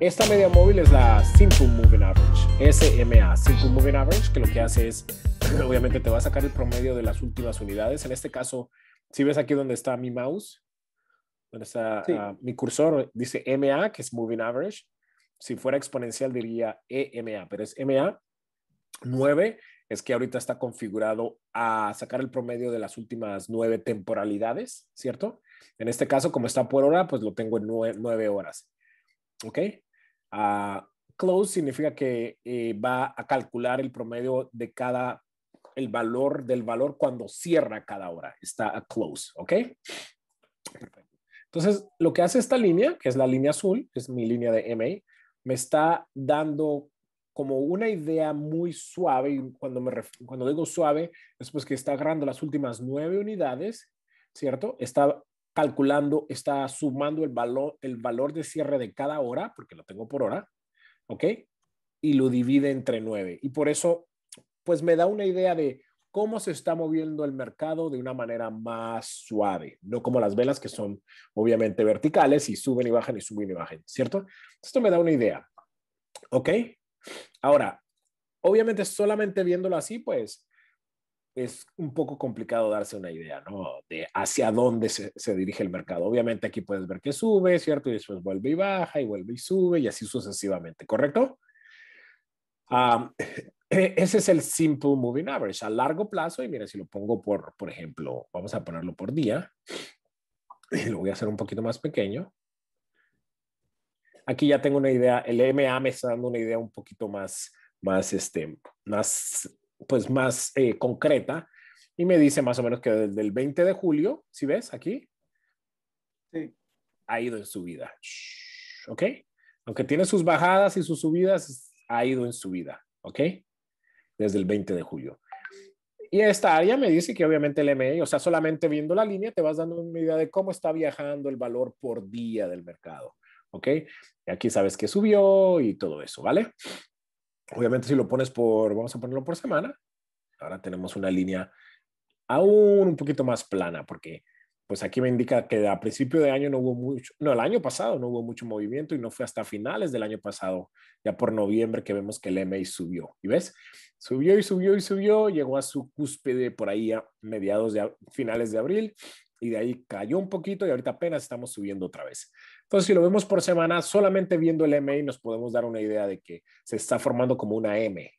Esta media móvil es la Simple Moving Average, SMA, Simple Moving Average, que lo que hace es, obviamente te va a sacar el promedio de las últimas unidades. En este caso, si ves aquí donde está mi mouse, donde está ah, mi cursor, dice MA, que es Moving Average. Si fuera exponencial diría EMA, pero es MA. 9 es que ahorita está configurado a sacar el promedio de las últimas nueve temporalidades, ¿cierto? En este caso, como está por hora, pues lo tengo en 9 horas. ¿Ok? A close significa que eh, va a calcular el promedio de cada, el valor del valor cuando cierra cada hora. Está a close, ¿ok? Entonces, lo que hace esta línea, que es la línea azul, es mi línea de MA, me está dando como una idea muy suave, y cuando, me cuando digo suave, es pues que está agarrando las últimas nueve unidades, ¿cierto? Está calculando, está sumando el valor, el valor de cierre de cada hora, porque lo tengo por hora, ¿ok? Y lo divide entre nueve. Y por eso, pues me da una idea de cómo se está moviendo el mercado de una manera más suave, no como las velas que son obviamente verticales y suben y bajan y suben y bajan, ¿cierto? Esto me da una idea, ¿ok? Ahora, obviamente solamente viéndolo así, pues es un poco complicado darse una idea, ¿no? De hacia dónde se, se, dirige el mercado. Obviamente aquí puedes ver que sube, ¿cierto? Y después vuelve y baja, y vuelve y sube, y así sucesivamente, ¿correcto? ese es el simple moving average a largo plazo. Y mira, si lo pongo por, por ejemplo, vamos a ponerlo por día. Lo voy a hacer un poquito más pequeño. Aquí ya tengo una idea. El MA me está dando una idea un poquito más, más, este, más pues más eh, concreta y me dice más o menos que desde el 20 de julio, si ves aquí, ha ido en su subida. ¿Ok? Aunque tiene sus bajadas y sus subidas, ha ido en su vida ¿Ok? Desde el 20 de julio. Y esta área me dice que obviamente el MEI, o sea, solamente viendo la línea te vas dando una idea de cómo está viajando el valor por día del mercado. ¿Ok? Y aquí sabes que subió y todo eso, ¿vale? Obviamente si lo pones por, vamos a ponerlo por semana, ahora tenemos una línea aún un poquito más plana, porque pues aquí me indica que a principio de año no hubo mucho, no, el año pasado no hubo mucho movimiento y no fue hasta finales del año pasado, ya por noviembre que vemos que el MA subió. ¿Y ves? Subió y subió y subió, llegó a su cúspide por ahí a mediados de finales de abril y de ahí cayó un poquito y ahorita apenas estamos subiendo otra vez. Entonces, si lo vemos por semana, solamente viendo el MI nos podemos dar una idea de que se está formando como una M.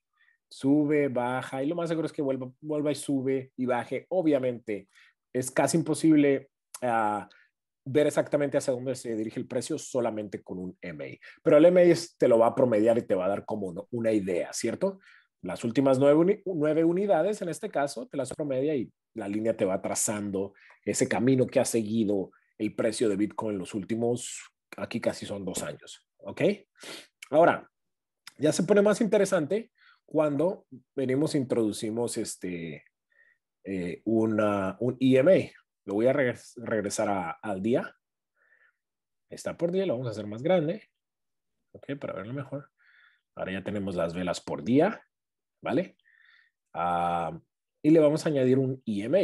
Sube, baja y lo más seguro es que vuelva, vuelva y sube y baje. Obviamente, es casi imposible ah, ver exactamente hacia dónde se dirige el precio solamente con un MI. Pero el MI te lo va a promediar y te va a dar como una idea, ¿cierto? las últimas nueve, unidades, en este caso, te las promedia y la línea te va trazando ese camino que ha seguido el precio de Bitcoin en los últimos, aquí casi son dos años, ¿ok? Ahora, ya se pone más interesante cuando venimos, introducimos este, eh, un EMA. Lo voy a regresar al día. Está por día, lo vamos a hacer más grande, ¿ok? Para verlo mejor. Ahora ya tenemos las velas por día. ¿vale? Ah, y le vamos a añadir un EMA.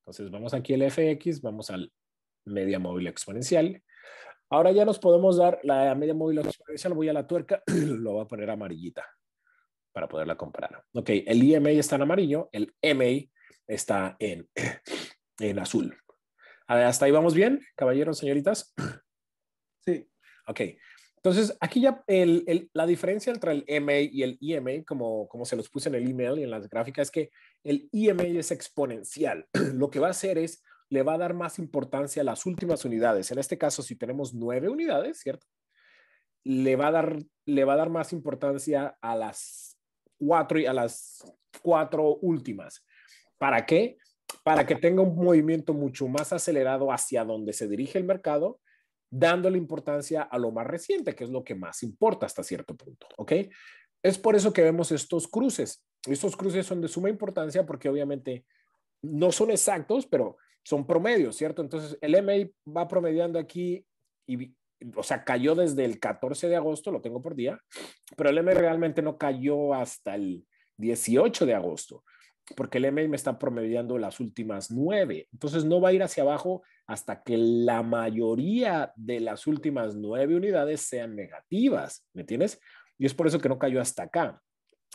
Entonces vamos aquí al fx, vamos al media móvil exponencial. Ahora ya nos podemos dar la media móvil exponencial, voy a la tuerca, lo voy a poner amarillita para poderla comparar. Ok, el EMA está en amarillo, el MA está en, en azul. ¿Hasta ahí vamos bien, caballeros, señoritas? Sí. Ok, entonces, aquí ya la diferencia entre el MA y el EMA, como, se los puse en el email y en las gráficas, es que el EMA es exponencial. Lo que va a hacer es, le va a dar más importancia a las últimas unidades. En este caso, si tenemos nueve unidades, ¿cierto? Le va a dar, le va a dar más importancia a las cuatro y a las cuatro últimas. ¿Para qué? Para que tenga un movimiento mucho más acelerado hacia donde se dirige el mercado la importancia a lo más reciente, que es lo que más importa hasta cierto punto, ¿ok? Es por eso que vemos estos cruces. Estos cruces son de suma importancia porque obviamente no son exactos, pero son promedios, ¿cierto? Entonces, el MI va promediando aquí y, o sea, cayó desde el 14 de agosto, lo tengo por día, pero el MI realmente no cayó hasta el 18 de agosto porque el MA me está promediando las últimas nueve. Entonces no va a ir hacia abajo hasta que la mayoría de las últimas nueve unidades sean negativas, ¿me entiendes? Y es por eso que no cayó hasta acá.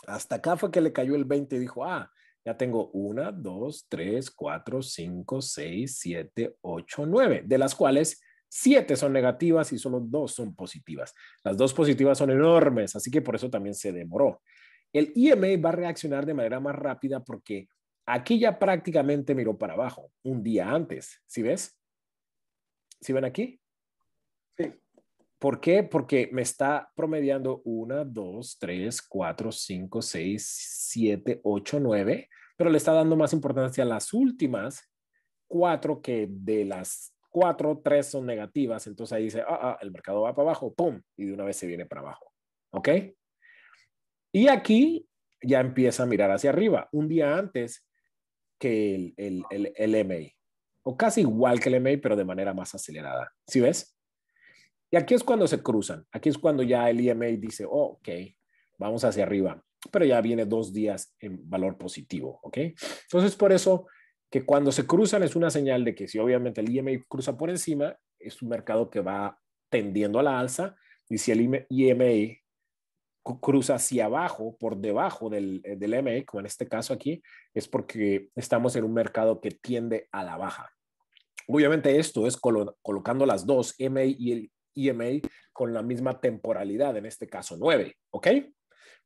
Hasta acá fue que le cayó el 20 y dijo, ah, ya tengo una, dos, tres, cuatro, cinco, seis, siete, ocho, nueve, de las cuales siete son negativas y solo dos son positivas. Las dos positivas son enormes, así que por eso también se demoró el IMA e va a reaccionar de manera más rápida porque aquí ya prácticamente miró para abajo un día antes. ¿Sí ves? ¿Sí ven aquí? Sí. ¿Por qué? Porque me está promediando una, dos, tres, cuatro, cinco, 6, siete, ocho, nueve, pero le está dando más importancia a las últimas cuatro que de las cuatro, tres son negativas. Entonces ahí dice, ah, ah, el mercado va para abajo, ¡pum! Y de una vez se viene para abajo. ¿Ok? Y aquí ya empieza a mirar hacia arriba, un día antes que el, el, el, el o casi igual que el MA pero de manera más acelerada. ¿Sí ves? Y aquí es cuando se cruzan, aquí es cuando ya el IMA dice, oh, ok, vamos hacia arriba, pero ya viene dos días en valor positivo, ¿ok? Entonces, por eso que cuando se cruzan es una señal de que si obviamente el IMA cruza por encima, es un mercado que va tendiendo a la alza, y si el IMA cruza hacia abajo, por debajo del, eh, del MA, como en este caso aquí, es porque estamos en un mercado que tiende a la baja. Obviamente esto es colocando las dos, MA y el EMA, con la misma temporalidad, en este caso 9, ¿ok?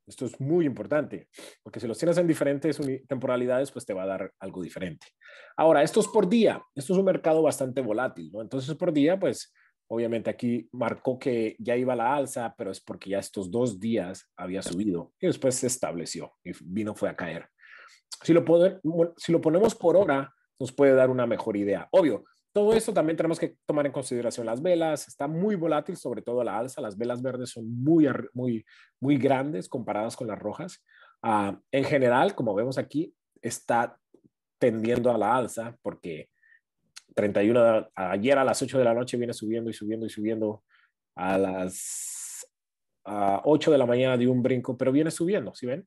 Esto es muy importante, porque si los tienes en diferentes temporalidades, pues te va a dar algo diferente. Ahora, esto es por día, esto es un mercado bastante volátil, ¿no? Entonces por día, pues Obviamente aquí marcó que ya iba a la alza, pero es porque ya estos dos días había subido y después se estableció y vino fue a caer. Si lo, ponemos por hora, nos puede dar una mejor idea. Obvio, todo esto también tenemos que tomar en consideración las velas, está muy volátil, sobre todo la alza, las velas verdes son muy, muy, muy grandes comparadas con las rojas. Ah, en general, como vemos aquí, está tendiendo a la alza porque 31, ayer a las 8 de la noche viene subiendo y subiendo y subiendo a las a 8 de la mañana de un brinco, pero viene subiendo, ¿sí ven?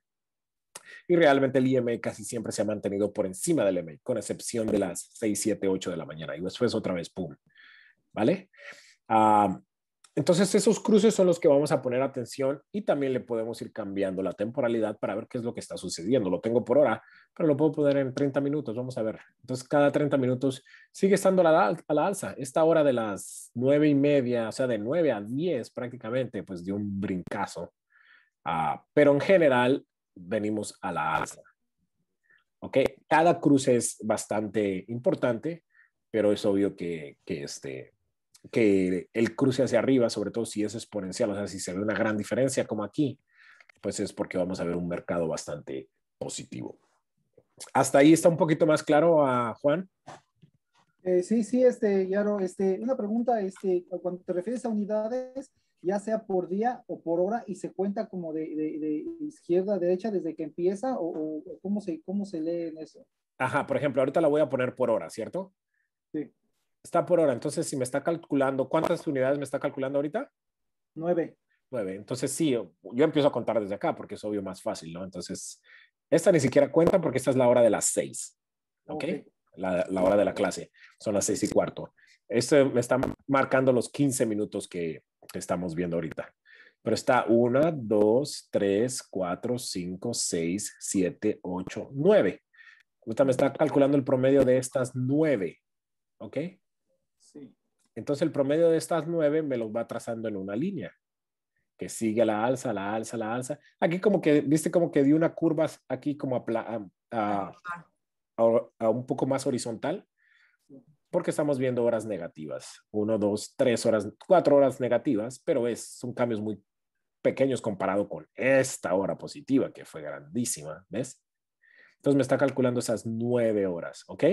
Y realmente el IME casi siempre se ha mantenido por encima del IME, con excepción de las 6, 7, 8 de la mañana. Y después otra vez, ¡pum! ¿Vale? Ah, entonces esos cruces son los que vamos a poner atención y también le podemos ir cambiando la temporalidad para ver qué es lo que está sucediendo. Lo tengo por hora, pero lo puedo poner en 30 minutos, vamos a ver. Entonces cada 30 minutos sigue estando a la, alza. Esta hora de las 9 y media, o sea, de 9 a 10 prácticamente, pues dio un brincazo. Ah, pero en general venimos a la alza. ¿Ok? Cada cruce es bastante importante, pero es obvio que, que este, que el cruce hacia arriba, sobre todo si es exponencial, o sea, si se ve una gran diferencia como aquí, pues es porque vamos a ver un mercado bastante positivo. Hasta ahí está un poquito más claro a ah, Juan. Eh, sí, sí, este, Yaro, este, una pregunta, este, cuando te refieres a unidades, ya sea por día o por hora, y se cuenta como de, izquierda a derecha desde que empieza, o, cómo, se, cómo se lee en eso. Ajá, por ejemplo, ahorita la voy a poner por hora, ¿cierto? Sí. Está por hora. Entonces, si me está calculando, ¿cuántas unidades me está calculando ahorita? Nueve. Nueve. Entonces, sí, yo empiezo a contar desde acá porque es obvio más fácil, ¿no? Entonces, esta ni siquiera cuenta porque esta es la hora de las seis. ¿Ok? La, hora de la clase. Son las seis y cuarto. Esto me está marcando los 15 minutos que estamos viendo ahorita. Pero está una, dos, tres, cuatro, cinco, seis, siete, ocho, nueve. me está calculando el promedio de estas nueve. ¿Ok? Entonces el promedio de estas nueve me los va trazando en una línea, que sigue a la alza, la alza, la alza. Aquí como que, viste como que di una curva aquí como a, un poco más horizontal, porque estamos viendo horas negativas, uno, dos, tres horas, cuatro horas negativas, pero es, son cambios muy pequeños comparado con esta hora positiva, que fue grandísima, ¿ves? Entonces me está calculando esas nueve horas, ¿ok?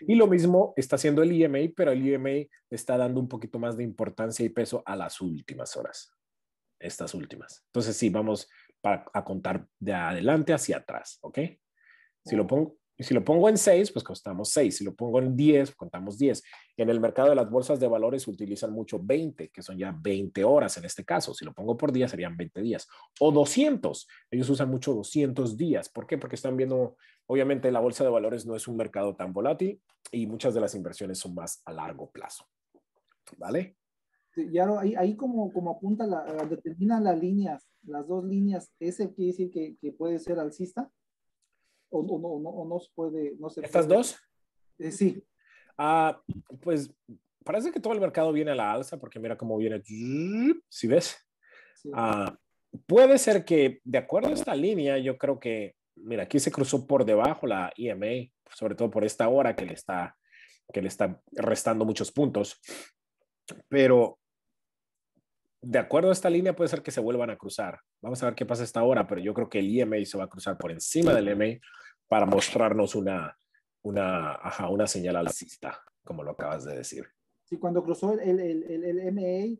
Y lo mismo está haciendo el IMA, e pero el IMA e está dando un poquito más de importancia y peso a las últimas horas, estas últimas. Entonces sí, vamos a contar de adelante hacia atrás, ¿ok? Si lo pongo, y si lo pongo en 6, pues costamos 6. Si lo pongo en 10, contamos 10. En el mercado de las bolsas de valores utilizan mucho 20, que son ya 20 horas en este caso. Si lo pongo por día, serían 20 días. O 200. Ellos usan mucho 200 días. ¿Por qué? Porque están viendo, obviamente la bolsa de valores no es un mercado tan volátil y muchas de las inversiones son más a largo plazo. ¿Vale? Ya ahí, ahí como, como apunta, determina las líneas, las dos líneas, ese quiere decir que puede ser alcista no, puede, ¿Estas dos? sí. Ah, pues parece que todo el mercado viene a la alza porque mira cómo viene, si ves. Ah, puede ser que, de acuerdo a esta línea, yo creo que, mira, aquí se cruzó por debajo la EMA, sobre todo por esta hora que le está, que le está restando muchos puntos. Pero de acuerdo a esta línea puede ser que se vuelvan a cruzar. Vamos a ver qué pasa esta hora, pero yo creo que el EMA se va a cruzar por encima del EMA para mostrarnos una, una, una señal alcista, como lo acabas de decir. Sí, cuando cruzó el, el, e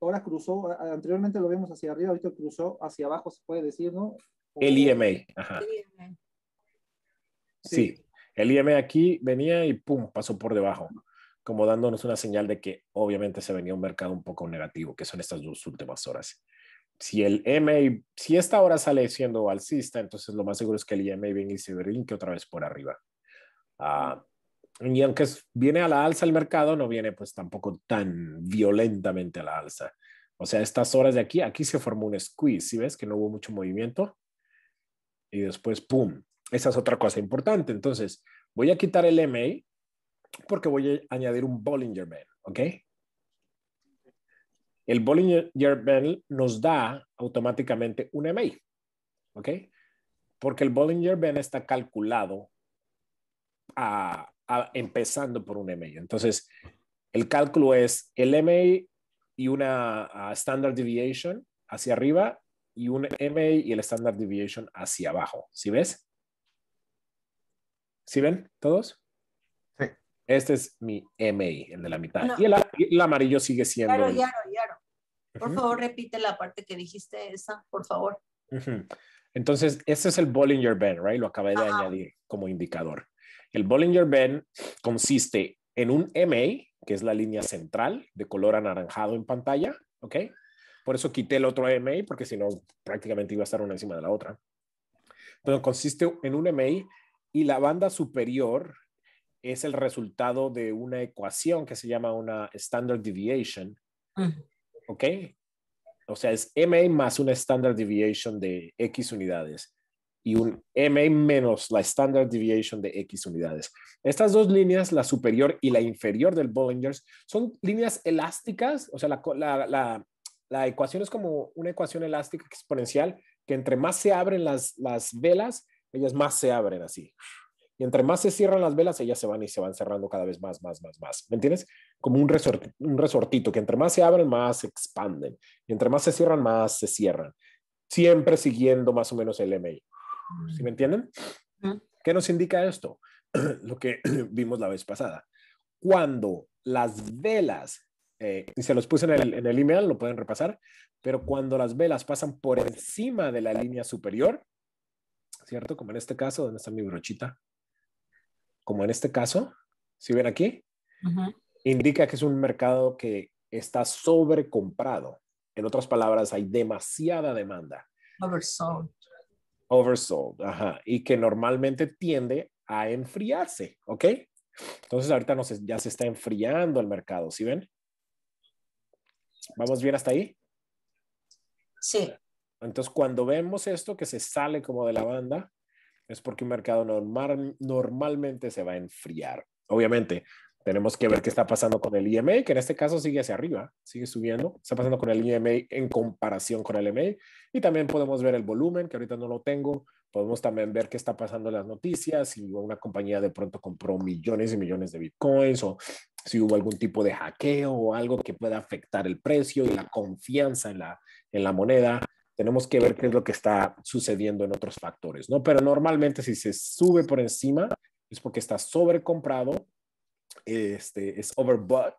ahora cruzó, anteriormente lo vemos hacia arriba, ahorita cruzó hacia abajo, se puede decir, ¿no? El IMA, e ajá. E sí. el IMA aquí venía y pum, pasó por debajo como dándonos una señal de que obviamente se venía un mercado un poco negativo, que son estas dos últimas horas. Si el MA, si esta hora sale siendo alcista, entonces lo más seguro es que el IMA venga y se brinque otra vez por arriba. Ah, y aunque viene a la alza el mercado, no viene pues tampoco tan violentamente a la alza. O sea, estas horas de aquí, aquí se formó un squeeze, Si ves? Que no hubo mucho movimiento. Y después, ¡pum! Esa es otra cosa importante. Entonces, voy a quitar el MA porque voy a añadir un Bollinger Band, ¿ok? El Bollinger Band nos da automáticamente un MA, ¿ok? Porque el Bollinger Band está calculado empezando por un MA. Entonces, el cálculo es el MA y una standard deviation hacia arriba y un MA y el standard deviation hacia abajo. ¿Sí ves? ¿Sí ven todos? Este es mi MA, el de la mitad. Y, el, amarillo sigue siendo. Claro, claro, claro. Por favor, repite la parte que dijiste esa, por favor. Entonces, este es el Bollinger Band, right? Lo acabé de añadir como indicador. El Bollinger Band consiste en un MA, que es la línea central de color anaranjado en pantalla, ¿ok? Por eso quité el otro MA, porque si no, prácticamente iba a estar una encima de la otra. Pero consiste en un MA y la banda superior es el resultado de una ecuación que se llama una standard deviation. ¿Ok? O sea, es MA más una standard deviation de X unidades y un MA menos la standard deviation de X unidades. Estas dos líneas, la superior y la inferior del Bollinger, son líneas elásticas, o sea, la, ecuación es como una ecuación elástica exponencial que entre más se abren las, las velas, ellas más se abren así. Y entre más se cierran las velas, ellas se van y se van cerrando cada vez más, más, más, más. ¿Me entiendes? Como un, un resortito, que entre más se abren, más se expanden. Y entre más se cierran, más se cierran. Siempre siguiendo más o menos el MI. ¿Sí me mm. entienden? ¿Qué nos indica esto? Lo que vimos la vez pasada. Cuando las velas, eh, y se los puse en el, en el email, lo pueden repasar, pero cuando las velas pasan por encima de la línea superior, ¿cierto? Como en este caso, donde está mi brochita como en este caso, si ven aquí, indica que es un mercado que está sobrecomprado. En otras palabras, hay demasiada demanda. Oversold. Oversold, ajá. Y que normalmente tiende a enfriarse, ¿ok? Entonces ahorita ya se está enfriando el mercado, ¿sí ven? ¿Vamos bien hasta ahí? Sí. Entonces cuando vemos esto que se sale como de la banda, es porque un mercado normal, normalmente se va a enfriar. Obviamente, tenemos que ver qué está pasando con el IMA, que en este caso sigue hacia arriba, sigue subiendo. Está pasando con el IMA en comparación con el MA. Y también podemos ver el volumen, que ahorita no lo tengo. Podemos también ver qué está pasando en las noticias, si una compañía de pronto compró millones y millones de bitcoins o si hubo algún tipo de hackeo o algo que pueda afectar el precio y la confianza en la, en la moneda tenemos que ver qué es lo que está sucediendo en otros factores, ¿no? Pero normalmente si se sube por encima es porque está sobrecomprado, este, es overbought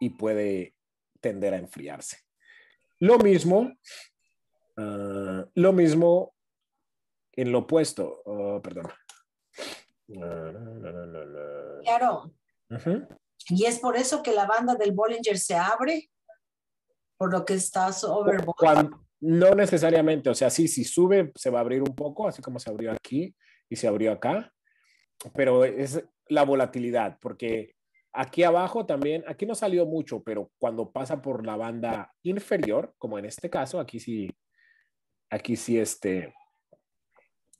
y puede tender a enfriarse. Lo mismo, ah, lo mismo en lo opuesto, oh, perdón. Claro. Y es por eso que la banda del Bollinger se abre, por lo que está overbought. No necesariamente, o sea, sí, si sube se va a abrir un poco, así como se abrió aquí y se abrió acá, pero es la volatilidad, porque aquí abajo también, aquí no salió mucho, pero cuando pasa por la banda inferior, como en este caso, aquí sí, aquí sí este,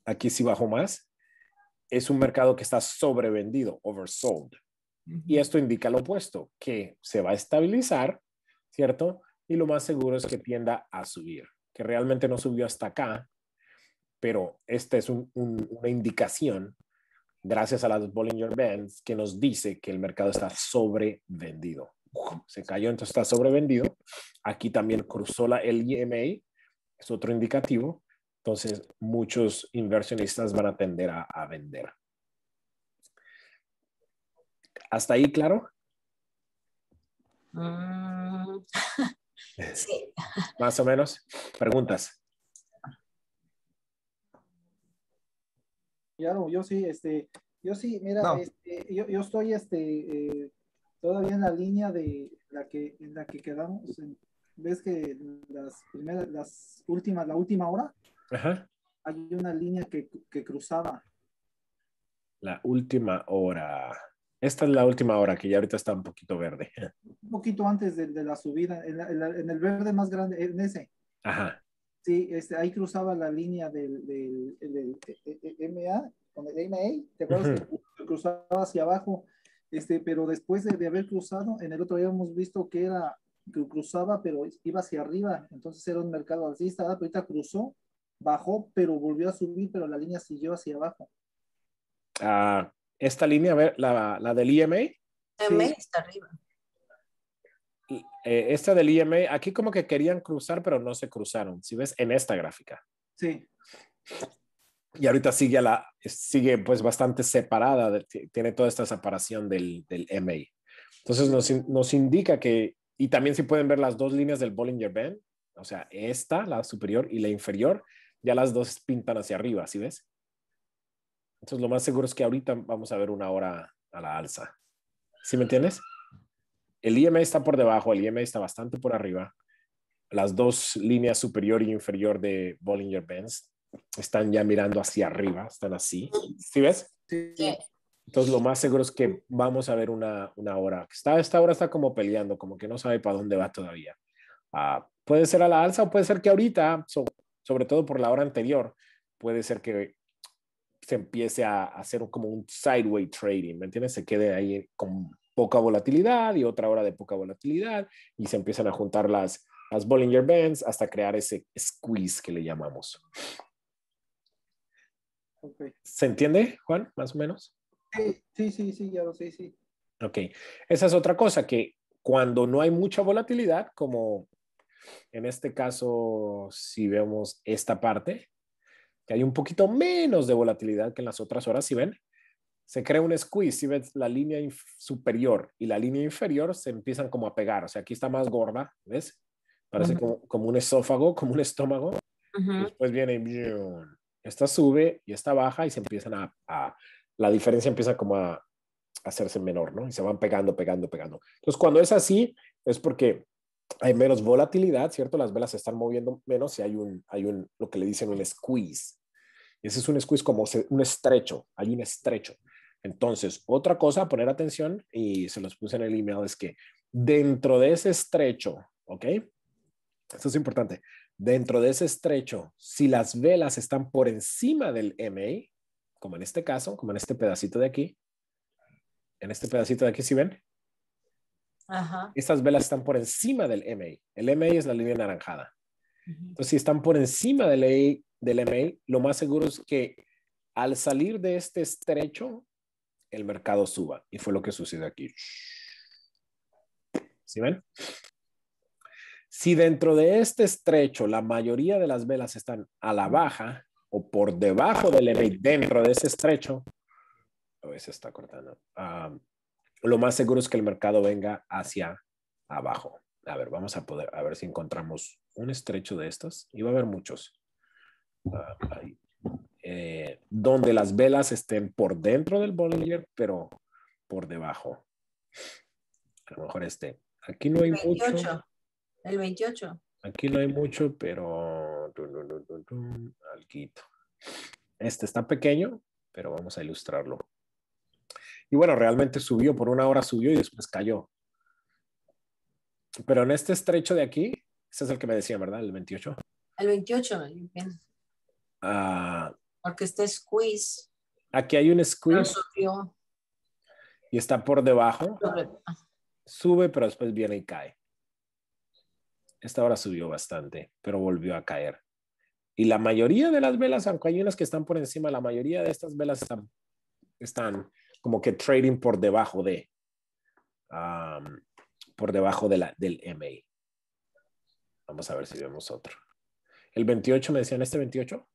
aquí sí bajó más, es un mercado que está sobrevendido, oversold. Y esto indica lo opuesto, que se va a estabilizar, ¿cierto? y lo más seguro es que tienda a subir, que realmente no subió hasta acá, pero esta es una indicación, gracias a las Bollinger Bands, que nos dice que el mercado está sobrevendido. Se cayó, entonces está sobrevendido. Aquí también cruzó la LMA, es otro indicativo. Entonces, muchos inversionistas van a tender a, vender. ¿Hasta ahí, claro? Mm. Sí. Más o menos. Preguntas. Claro, yo sí, este, yo sí, mira, este, yo, yo, estoy este, eh, todavía en la línea de la que, en la que quedamos. ¿Ves que las primeras, las últimas, la última hora? Ajá. Hay una línea que, que cruzaba. La última hora. Esta es la última hora, que ya ahorita está un poquito verde. Un poquito antes de, la subida, en, el verde más grande, en ese. Ajá. Sí, este, ahí cruzaba la línea del, del, e, e, e, MA, con el MA, ¿te acuerdas? Cruzaba hacia abajo, este, pero después de, haber cruzado, en el otro día hemos visto que era, que cruzaba, pero iba hacia arriba, entonces era un mercado alcista, ahorita cruzó, bajó, pero volvió a subir, pero la línea siguió hacia abajo. Ah, esta línea, a ver, la, del IMA. está arriba. Eh, esta del IMA, aquí como que querían cruzar, pero no se cruzaron. Si ves, en esta gráfica. Sí. Y ahorita sigue, la, sigue pues bastante separada, tiene toda esta separación del, del MA. Entonces nos, indica que, y también si pueden ver las dos líneas del Bollinger Band, o sea, esta, la superior y la inferior, ya las dos pintan hacia arriba, si ves? Entonces, lo más seguro es que ahorita vamos a ver una hora a la alza. ¿Sí me entiendes? El e IMA está por debajo, el e IMA está bastante por arriba. Las dos líneas superior y inferior de Bollinger Bands están ya mirando hacia arriba, están así. ¿Sí ves? Sí. Entonces, lo más seguro es que vamos a ver una, hora. Está, esta hora está como peleando, como que no sabe para dónde va todavía. Ah, puede ser a la alza o puede ser que ahorita, sobre todo por la hora anterior, puede ser que se empiece a hacer como un sideway trading, ¿me entiendes? Se quede ahí con poca volatilidad y otra hora de poca volatilidad y se empiezan a juntar las, las Bollinger Bands hasta crear ese squeeze que le llamamos. ¿Se entiende, Juan, más o menos? Sí, sí, sí, ya lo sé, sí. Ok, esa es otra cosa, que cuando no hay mucha volatilidad, como en este caso, si vemos esta parte, hay un poquito menos de volatilidad que en las otras horas, si ven, se crea un squeeze, si ves la línea superior y la línea inferior se empiezan como a pegar, o sea, aquí está más gorda, ¿ves? Parece como, un esófago, como un estómago. Después viene, esta sube y esta baja y se empiezan a, a la diferencia empieza como a hacerse menor, ¿no? Y se van pegando, pegando, pegando. Entonces, cuando es así, es porque hay menos volatilidad, ¿cierto? Las velas se están moviendo menos y hay un, hay un, lo que le dicen un squeeze. Ese es un squeeze como un estrecho, hay un estrecho. Entonces, otra cosa a poner atención, y se los puse en el email, es que dentro de ese estrecho, ¿ok? Esto es importante. Dentro de ese estrecho, si las velas están por encima del MA, como en este caso, como en este pedacito de aquí, en este pedacito de aquí, si ven? Ajá. Estas velas están por encima del MA. El MA es la línea anaranjada. Entonces, si están por encima del del email, lo más seguro es que al salir de este estrecho, el mercado suba. Y fue lo que sucedió aquí. ¿Sí ven? Si dentro de este estrecho la mayoría de las velas están a la baja o por debajo del email dentro de ese estrecho, a está cortando. Ah, lo más seguro es que el mercado venga hacia abajo. A ver, vamos a poder, a ver si encontramos un estrecho de estos. Y va a haber muchos. Eh, donde las velas estén por dentro del Bollinger, pero por debajo. A lo mejor este. Aquí no hay mucho. El 28. Aquí no hay mucho, pero quito. Este está pequeño, pero vamos a ilustrarlo. Y bueno, realmente subió, por una hora subió y después cayó. Pero en este estrecho de aquí, ese es el que me decía, ¿verdad? El 28. El 28. Ah, Porque este squeeze. Aquí hay un squeeze. Y está por debajo. Ah. Sube, pero después viene y cae. Esta hora subió bastante, pero volvió a caer. Y la mayoría de las velas, aunque hay unas que están por encima, la mayoría de estas velas están, como que trading por debajo de, por debajo de la, del MA. Vamos a ver si vemos otro. El 28, me decían este 28.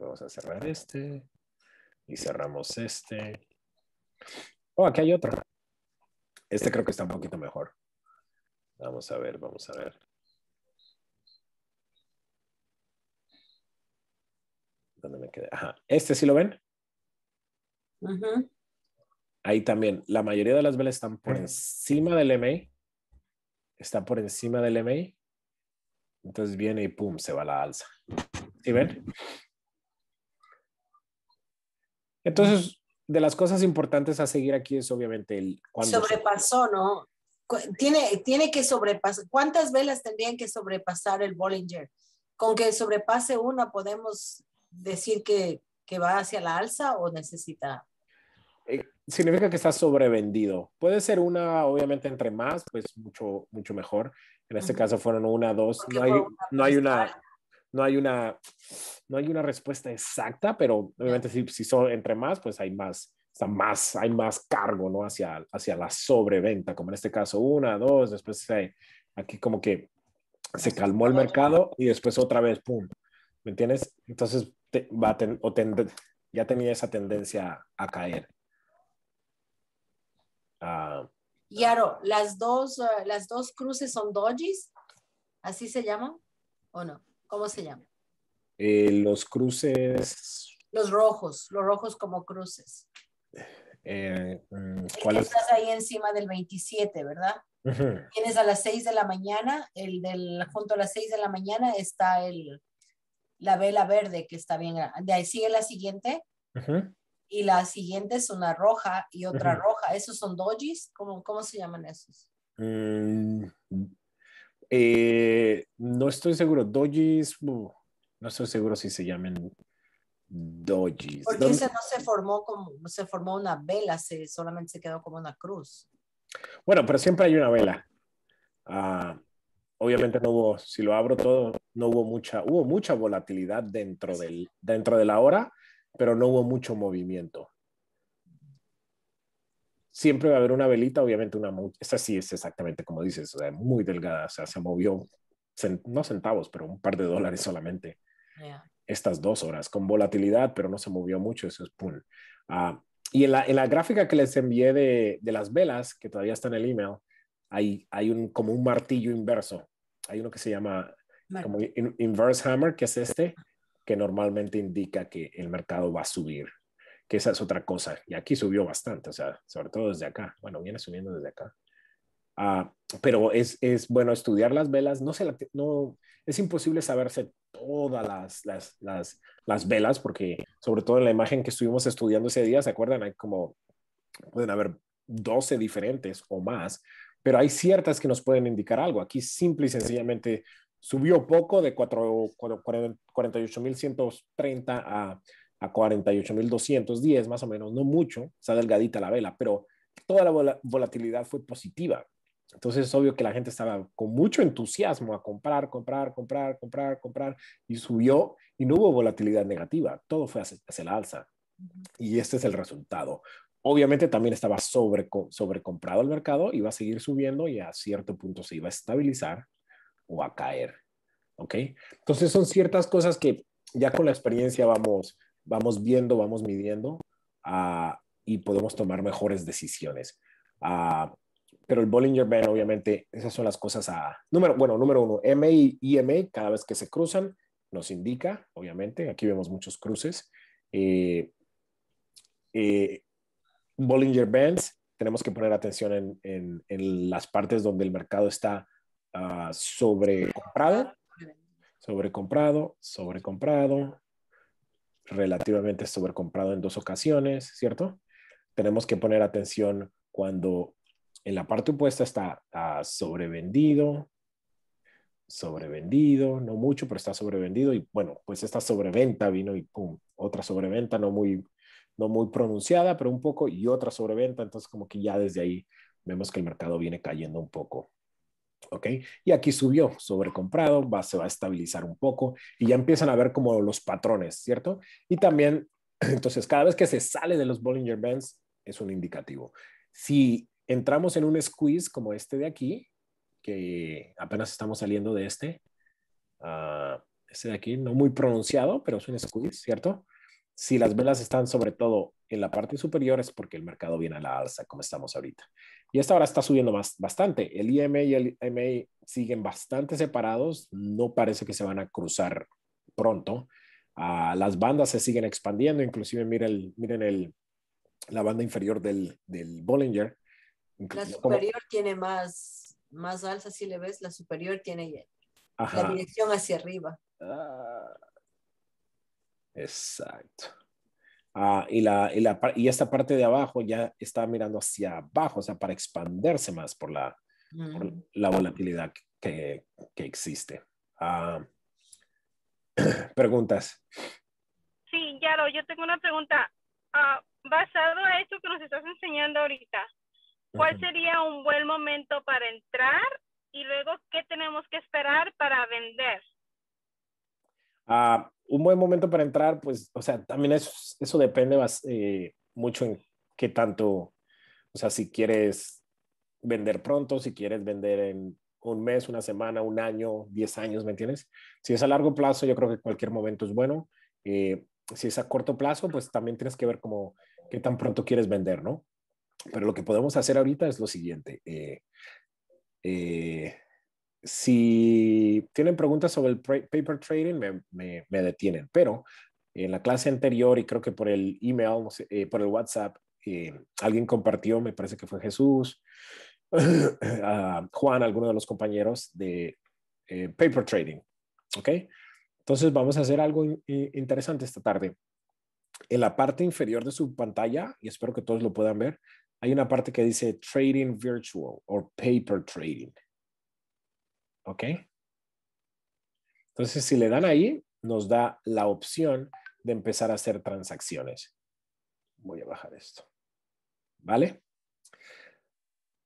vamos a cerrar este. Y cerramos este. Oh, aquí hay otro. Este creo que está un poquito mejor. Vamos a ver, vamos a ver. ¿Dónde me quedé? Ajá. ¿Este sí lo ven? Ahí también. La mayoría de las velas están por encima del MI. Está por encima del MI. Entonces viene y pum, se va la alza. ¿Sí ven? Entonces, de las cosas importantes a seguir aquí es obviamente el... Sobrepasó, ¿no? Tiene, tiene que sobrepasar. ¿Cuántas velas tendrían que sobrepasar el Bollinger? Con que sobrepase una, podemos decir que, que va hacia la alza o necesita eh, significa que está sobrevendido. Puede ser una, obviamente, entre más, pues mucho, mucho mejor. En este caso fueron una, dos. no hay, no hay una, no hay una, no hay una respuesta exacta, pero obviamente si, son entre más, pues hay más, más, hay más cargo, ¿no? Hacia, hacia la sobreventa, como en este caso, una, dos, después aquí como que se calmó el mercado y después otra vez, ¡pum! ¿Me entiendes? Entonces ya tenía esa tendencia a caer. Y ah, Yaro, ¿las dos, ah, las dos cruces son dojis? ¿Así se llaman o no? ¿Cómo se llama? Eh, los cruces. Los rojos, los rojos como cruces. Eh, mm, ¿cuál es? Estás ahí encima del 27, ¿verdad? Tienes a las 6 de la mañana, el del, junto a las 6 de la mañana está el, la vela verde que está bien De ahí sigue la siguiente. Y la siguiente es una roja y otra roja. ¿Esos son dojis? ¿Cómo, ¿Cómo se llaman esos? Mm, eh, no estoy seguro. Dojis, uh, no estoy seguro si se llamen Dojis. Porque ese no se formó como, se formó una vela, se, solamente se quedó como una cruz. Bueno, pero siempre hay una vela. Ah, obviamente no hubo, si lo abro todo, no hubo mucha, hubo mucha volatilidad dentro, del, dentro de la hora, pero no hubo mucho movimiento siempre va a haber una velita, obviamente una esa esta sí es exactamente como dices, muy delgada, o sea, se movió, no centavos, pero un par de dólares solamente. Estas dos horas, con volatilidad, pero no se movió mucho, eso es ah, y en la, gráfica que les envié de, las velas, que todavía está en el email, hay, hay un, como un martillo inverso. Hay uno que se llama como inverse hammer, que es este, ah. que normalmente indica que el mercado va a subir que esa es otra cosa. Y aquí subió bastante, o sea, sobre todo desde acá. Bueno, viene subiendo desde acá. Ah, pero es, bueno estudiar las velas. No, se la, no es imposible saberse todas las, velas, porque sobre todo en la imagen que estuvimos estudiando ese día, ¿se acuerdan? Hay como, pueden haber 12 diferentes o más, pero hay ciertas que nos pueden indicar algo. Aquí simple y sencillamente subió poco de 48.130 a a 48.210, más o menos, no mucho, está delgadita la vela, pero toda la volatilidad fue positiva. Entonces es obvio que la gente estaba con mucho entusiasmo a comprar, comprar, comprar, comprar, comprar y subió y no hubo volatilidad negativa, todo fue hacia, el la alza. Y este es el resultado. Obviamente también estaba sobre, sobrecomprado el mercado, iba a seguir subiendo y a cierto punto se iba a estabilizar o a caer. ¿Ok? Entonces son ciertas cosas que ya con la experiencia vamos vamos viendo, vamos midiendo ah, y podemos tomar mejores decisiones. Ah, pero el Bollinger Band, obviamente, esas son las cosas a... Número, bueno, número uno, M y IMA, cada vez que se cruzan, nos indica, obviamente, aquí vemos muchos cruces. Eh, eh, Bollinger Bands, tenemos que poner atención en, las partes donde el mercado está ah, sobrecomprado, sobrecomprado, sobrecomprado, relativamente sobrecomprado en dos ocasiones, ¿cierto? Tenemos que poner atención cuando en la parte opuesta está sobrevendido, sobrevendido, no mucho, pero está sobrevendido y bueno, pues esta sobreventa vino y pum, otra sobreventa no muy no muy pronunciada, pero un poco y otra sobreventa, entonces como que ya desde ahí vemos que el mercado viene cayendo un poco. Y aquí subió, sobrecomprado, va, se va a estabilizar un poco y ya empiezan a ver como los patrones, ¿cierto? Y también, entonces, cada vez que se sale de los Bollinger Bands es un indicativo. Si entramos en un squeeze como este de aquí, que apenas estamos saliendo de este, ah, este de aquí, no muy pronunciado, pero es un squeeze, ¿cierto? si las velas están sobre todo en la parte superior es porque el mercado viene a la alza, como estamos ahorita. Y esta ahora está subiendo más, bastante. El IMA y el MA siguen bastante separados. No parece que se van a cruzar pronto. Ah, las bandas se siguen expandiendo. Inclusive miren, el, miren el, la banda inferior del, del Bollinger. la superior tiene más, más alza, si le ves. La superior tiene la dirección hacia arriba. ah Exacto. Ah, y, la, y, esta parte de abajo ya está mirando hacia abajo, o sea, para expandirse más por la, la volatilidad que, existe. Ah, preguntas. Sí, Yaro, yo tengo una pregunta. Ah, basado a esto que nos estás enseñando ahorita, ¿cuál sería un buen momento para entrar? Y luego, ¿qué tenemos que esperar para vender? Ah, un buen momento para entrar, pues, o sea, también eso, eso depende eh, mucho en qué tanto, o sea, si quieres vender pronto, si quieres vender en un mes, una semana, un año, 10 años, ¿me entiendes? Si es a largo plazo, yo creo que cualquier momento es bueno. Eh, si es a corto plazo, pues también tienes que ver como qué tan pronto quieres vender, ¿no? Pero lo que podemos hacer ahorita es lo siguiente. eh, eh si tienen preguntas sobre el paper trading, me, me, detienen, pero en la clase anterior y creo que por el email, eh, por el WhatsApp, eh, alguien compartió, me parece que fue Jesús, Juan, alguno de los compañeros de eh, paper trading. ¿Ok? Entonces vamos a hacer algo interesante esta tarde. En la parte inferior de su pantalla, y espero que todos lo puedan ver, hay una parte que dice Trading Virtual o Paper Trading. ¿Ok? Entonces, si le dan ahí, nos da la opción de empezar a hacer transacciones. Voy a bajar esto. ¿Vale?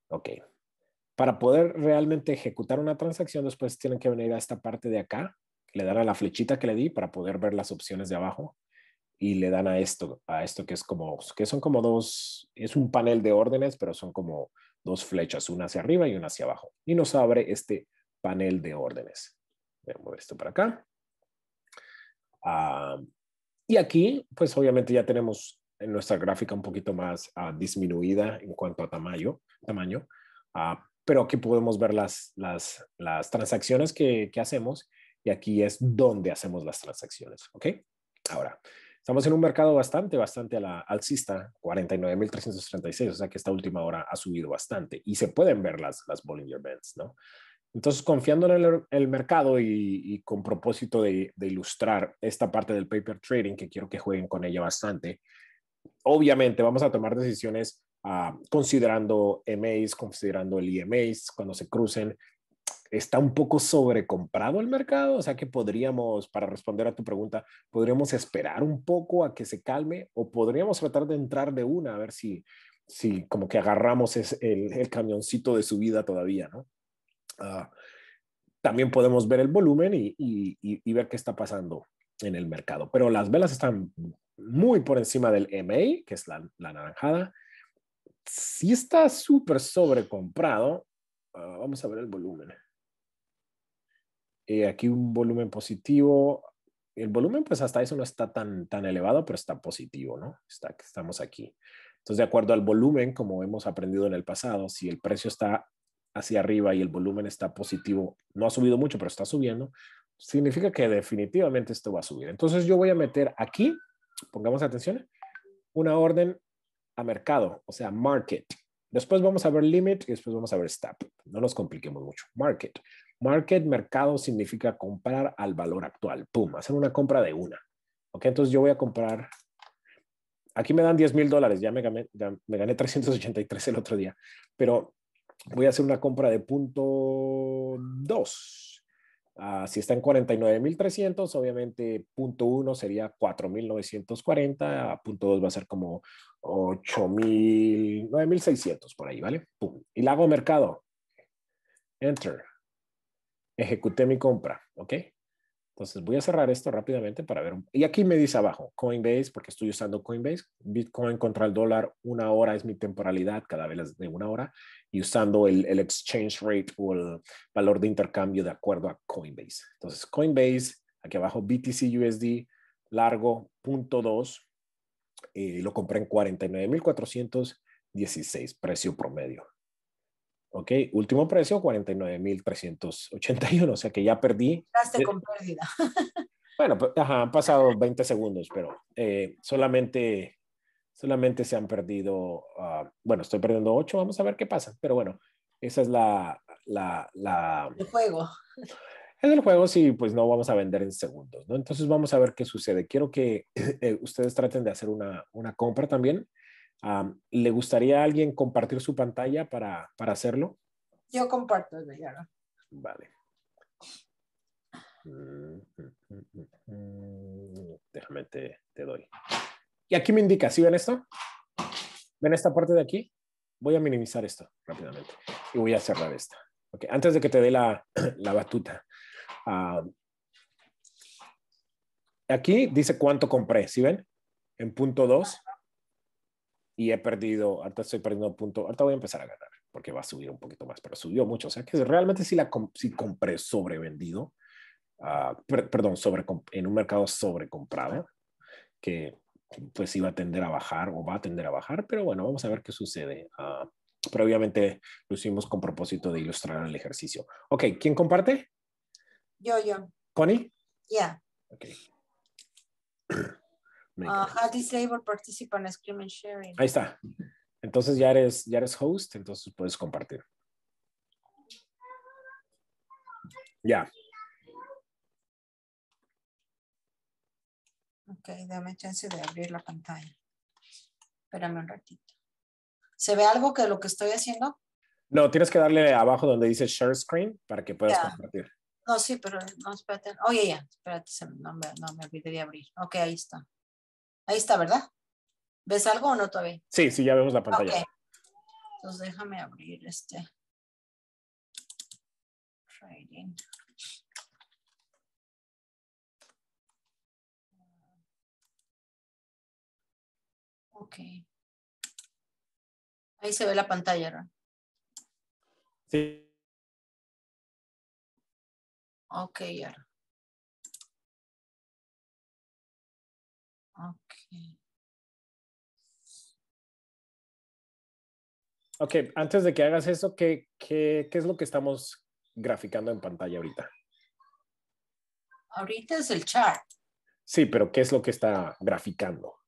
Ok. Para poder realmente ejecutar una transacción, después tienen que venir a esta parte de acá. Le dan a la flechita que le di para poder ver las opciones de abajo y le dan a esto, a esto que es como, que son como dos, es un panel de órdenes, pero son como dos flechas, una hacia arriba y una hacia abajo. Y nos abre este panel de órdenes. Voy a mover esto para acá. Ah, y aquí, pues obviamente ya tenemos en nuestra gráfica un poquito más ah, disminuida en cuanto a tamaño, tamaño ah, pero aquí podemos ver las, las, las transacciones que, que, hacemos y aquí es donde hacemos las transacciones, ¿ok? Ahora, estamos en un mercado bastante, bastante a la alcista, 49.336, o sea que esta última hora ha subido bastante y se pueden ver las, las Bollinger Bands, ¿no? Entonces, confiando en el, mercado y, con propósito de, ilustrar esta parte del paper trading, que quiero que jueguen con ella bastante, obviamente vamos a tomar decisiones ah, considerando MAs, considerando el IMAs, e cuando se crucen. ¿Está un poco sobrecomprado el mercado? O sea que podríamos, para responder a tu pregunta, podríamos esperar un poco a que se calme o podríamos tratar de entrar de una a ver si, si como que agarramos es, el, el camioncito de subida todavía, ¿no? Ah, también podemos ver el volumen y, ver qué está pasando en el mercado. Pero las velas están muy por encima del MA, que es la, naranjada. Si está súper sobrecomprado, ah, vamos a ver el volumen. Eh, aquí un volumen positivo. El volumen, pues hasta eso no está tan, tan elevado, pero está positivo, ¿no? Está, estamos aquí. Entonces, de acuerdo al volumen, como hemos aprendido en el pasado, si el precio está hacia arriba y el volumen está positivo, no ha subido mucho, pero está subiendo, significa que definitivamente esto va a subir. Entonces yo voy a meter aquí, pongamos atención, una orden a mercado, o sea, market. Después vamos a ver limit y después vamos a ver stop. No nos compliquemos mucho. Market. Market, mercado significa comprar al valor actual. Pum, hacer una compra de una. Ok, entonces yo voy a comprar. Aquí me dan 10 mil dólares, ya me, gané, me gané 383 el otro día, pero voy a hacer una compra de punto 2. Ah, si está en 49.300, obviamente punto 1 sería 4.940, punto 2 va a ser como 8.000, 9.600 por ahí, ¿vale? Y la hago mercado. Enter. Ejecuté mi compra, ¿ok? Entonces voy a cerrar esto rápidamente para ver. Y aquí me dice abajo, Coinbase, porque estoy usando Coinbase, Bitcoin contra el dólar, una hora es mi temporalidad, cada vez es de una hora, y usando el, exchange rate o el valor de intercambio de acuerdo a Coinbase. Entonces Coinbase, aquí abajo BTC USD, largo, punto 2, eh, lo compré en 49.416, precio promedio. Ok, último precio, 49.381, o sea que ya perdí. Eh, con pérdida. Bueno, pues, han pasado 20 segundos, pero eh, solamente, solamente se han perdido, ah, bueno, estoy perdiendo 8, vamos a ver qué pasa, pero bueno, esa es la... la, la el juego. Es el juego, sí, pues no vamos a vender en segundos, ¿no? Entonces vamos a ver qué sucede. Quiero que eh, ustedes traten de hacer una, una compra también. ¿Le gustaría a alguien compartir su pantalla para, hacerlo? Yo comparto, ya. Vale. Mm, te, doy. Y aquí me indica, ¿sí ven esto? ¿Ven esta parte de aquí? Voy a minimizar esto rápidamente y voy a cerrar esta. Antes de que te dé la, batuta. aquí dice cuánto compré, ¿sí ven? En punto 2 y he perdido, ahorita estoy perdiendo punto, ahorita voy a empezar a ganar porque va a subir un poquito más, pero subió mucho. O sea que realmente si la si compré sobrevendido, ah, perdón, sobre, en un mercado sobrecomprado, que pues iba a tender a bajar o va a tender a bajar, pero bueno, vamos a ver qué sucede. Ah, pero obviamente lo hicimos con propósito de ilustrar el ejercicio. Ok, ¿quién comparte? Yo, yo. ¿Connie? Ya. Ok. Ah, ahí está. Entonces ya eres, ya eres host, entonces puedes compartir. Ya. Ok, dame chance de abrir la pantalla. Espérame un ratito. ¿Se ve algo que lo que estoy haciendo? No, tienes que darle abajo donde dice share screen para que puedas compartir. No, sí, pero no, espérate. Oye, ya, espérate, no no me olvidé de abrir. Ok, ahí está. Ahí está, ¿verdad? ¿Ves algo o no todavía? Sí, sí, ya vemos la pantalla. Okay. Entonces déjame abrir este. writing. Ok. Ahí se ve la pantalla, ¿verdad? Sí. Ok, ya. Ah, ok. Ok, antes de que hagas eso, ¿qué, qué, es lo que estamos graficando en pantalla ahorita? Ahorita es el chart. Sí, pero ¿qué es lo que está graficando?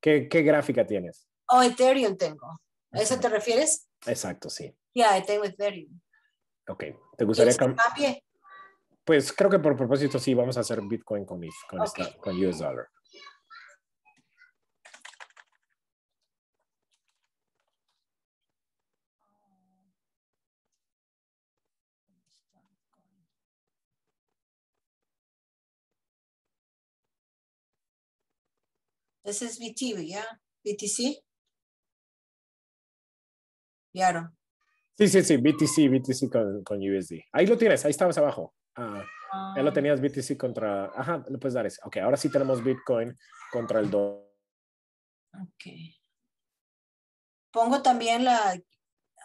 ¿Qué, gráfica tienes? Oh, Ethereum tengo. ¿A eso te refieres? Exacto, sí. Ya, yeah, tengo Ethereum. Ok, ¿te gustaría cambiar? pues creo que por propósito sí vamos a hacer Bitcoin con, con, con US Dollar. This is BTV, yeah? BTC? Claro. Sí, sí, sí, BTC, BTC con, con USD. Ahí lo tienes, ahí estabas abajo. Ah, ya lo ah. tenías BTC contra. Ajá, le puedes dar eso. Ok, ahora sí tenemos Bitcoin contra el dólar. Ok. Pongo también la.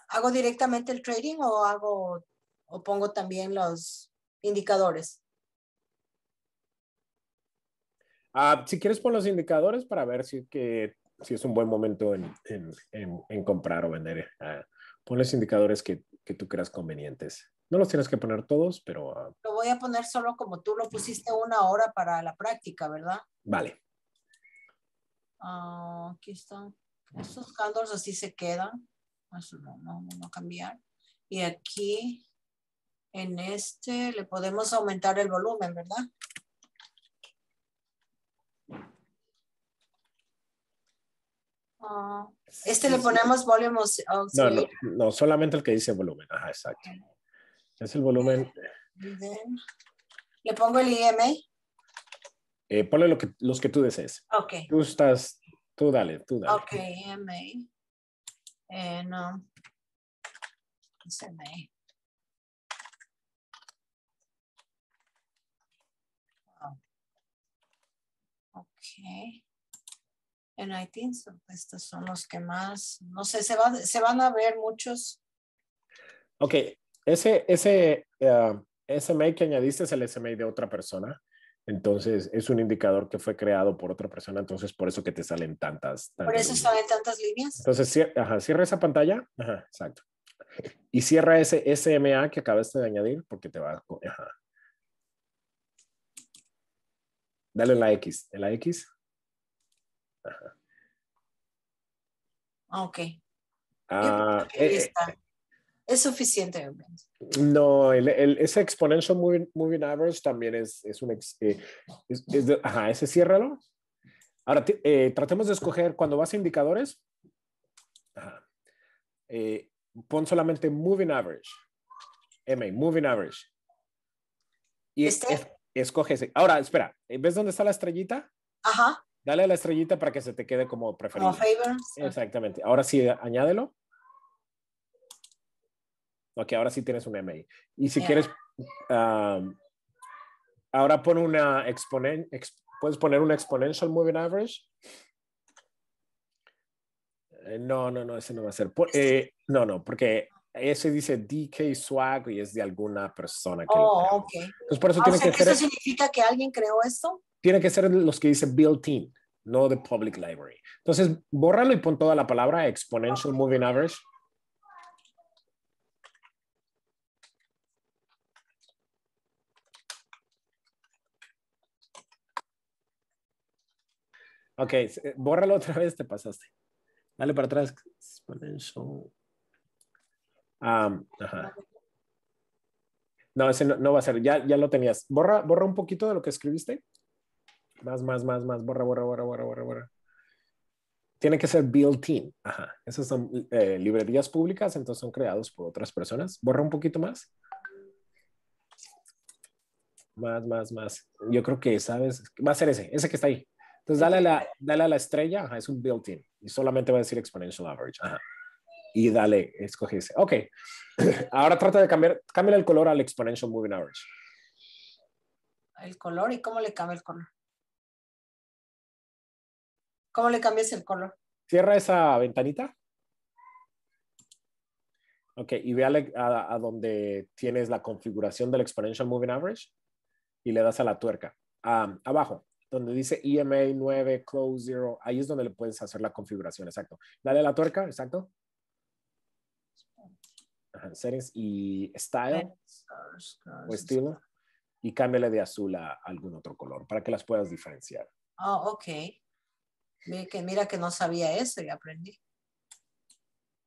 ¿Hago directamente el trading o hago. o pongo también los indicadores? Ah, si quieres pon los indicadores para ver si, que, si es un buen momento en, en, en, comprar o vender. pon los indicadores que, que tú creas convenientes. No los tienes que poner todos, pero... Ah. Lo voy a poner solo como tú lo pusiste una hora para la práctica, ¿verdad? Vale. Ah, aquí están. Estos candles así se quedan. Eso no, no, no cambiar. Y aquí, en este, le podemos aumentar el volumen, ¿verdad? Ah, este le ponemos volumen. No, no, solamente el que dice volumen. Ajá, exacto. Es el volumen. ¿Le pongo el IMA. Eh, ponle lo que, los que tú desees. Ok. Tú estás, tú dale, tú dale. Ok, IMA. Eh, no. Oh. Ok. En IT, estos son los que más, no sé, ¿se, ¿se van a ver muchos? Ok, ese, ese eh, SMA que añadiste es el SMA de otra persona. Entonces, es un indicador que fue creado por otra persona, entonces por eso que te salen tantas. por eso salen tantas líneas. Entonces, cierra, esa pantalla. Ajá, exacto. Y cierra ese SMA que acabaste de añadir porque te va. Dale la X. En la X. Ajá. Ah, ok. Ah, eh, eh, está es suficiente. No, ese exponential moving, moving, average también es, es un... Eh, ajá, ese ciérralo. Ahora, eh, tratemos de escoger cuando vas a indicadores. Eh, pon solamente moving average. M, moving average. Y ¿Este? Ahora, espera, ¿ves dónde está la estrellita? Ajá. Dale a la estrellita para que se te quede como preferido. Exactamente. Ahora sí, añádelo. Ok, ahora sí tienes un MA. Y si quieres, um, ahora pon una exponen, puedes poner un exponential moving average. Eh, no, no, no, ese no va a ser. Este. Eh, no, no, porque ese dice DK swag y es de alguna persona. Que oh, ok. Entonces por eso ah, tiene que, ser, ¿Eso significa que alguien creó esto? Tiene que ser los que dice built-in, no de public library. Entonces, bórralo y pon toda la palabra exponential moving average. Ok, eh, bórralo otra vez, te pasaste. Dale para atrás. No, ese no, va a ser, ya, ya lo tenías. Borra, borra un poquito de lo que escribiste. Más, más, más, más. Borra, borra, borra, borra, borra, borra. Tiene que ser built-in. Ajá. Esas son eh, librerías públicas, entonces son creados por otras personas. Borra un poquito más. Más, más, más. Yo creo que, ¿sabes? Va a ser ese, ese que está ahí. Entonces dale a la, estrella, es un built-in y solamente va a decir exponential average. Y dale, escoge ese. Ok, ahora trata de cambiar, el color al exponential moving average. ¿El color? ¿Y cómo le cambia el color? ¿Cómo le cambias el color? Cierra esa ventanita. Ok, y ve a, donde tienes la configuración del Exponential Moving Average y le das a la tuerca. Ah, abajo, donde dice EMA 9, Close 0, ahí es donde le puedes hacer la configuración, exacto. Dale a la tuerca, exacto. settings y style o estilo y cámbiale de azul a algún otro color para que las puedas diferenciar. Oh, ok. Mira que, mira que no sabía eso y aprendí.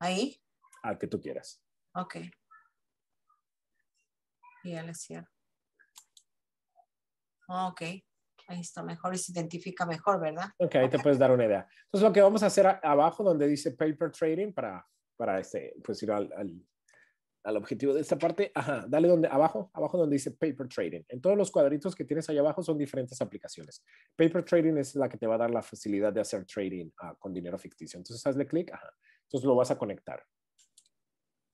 Ahí. Al que tú quieras. Ok. Y ya le cierro. ok. Ahí está mejor se identifica mejor, ¿verdad? Ok, ahí te puedes dar una idea. Entonces lo que vamos a hacer abajo donde dice paper trading para, para este, pues ir al, al, objetivo de esta parte, ajá, dale donde, abajo, abajo donde dice paper trading. En todos los cuadritos que tienes ahí abajo son diferentes aplicaciones. Paper trading es la que te va a dar la facilidad de hacer trading ah, con dinero ficticio. Entonces hazle clic, ajá. Entonces lo vas a conectar.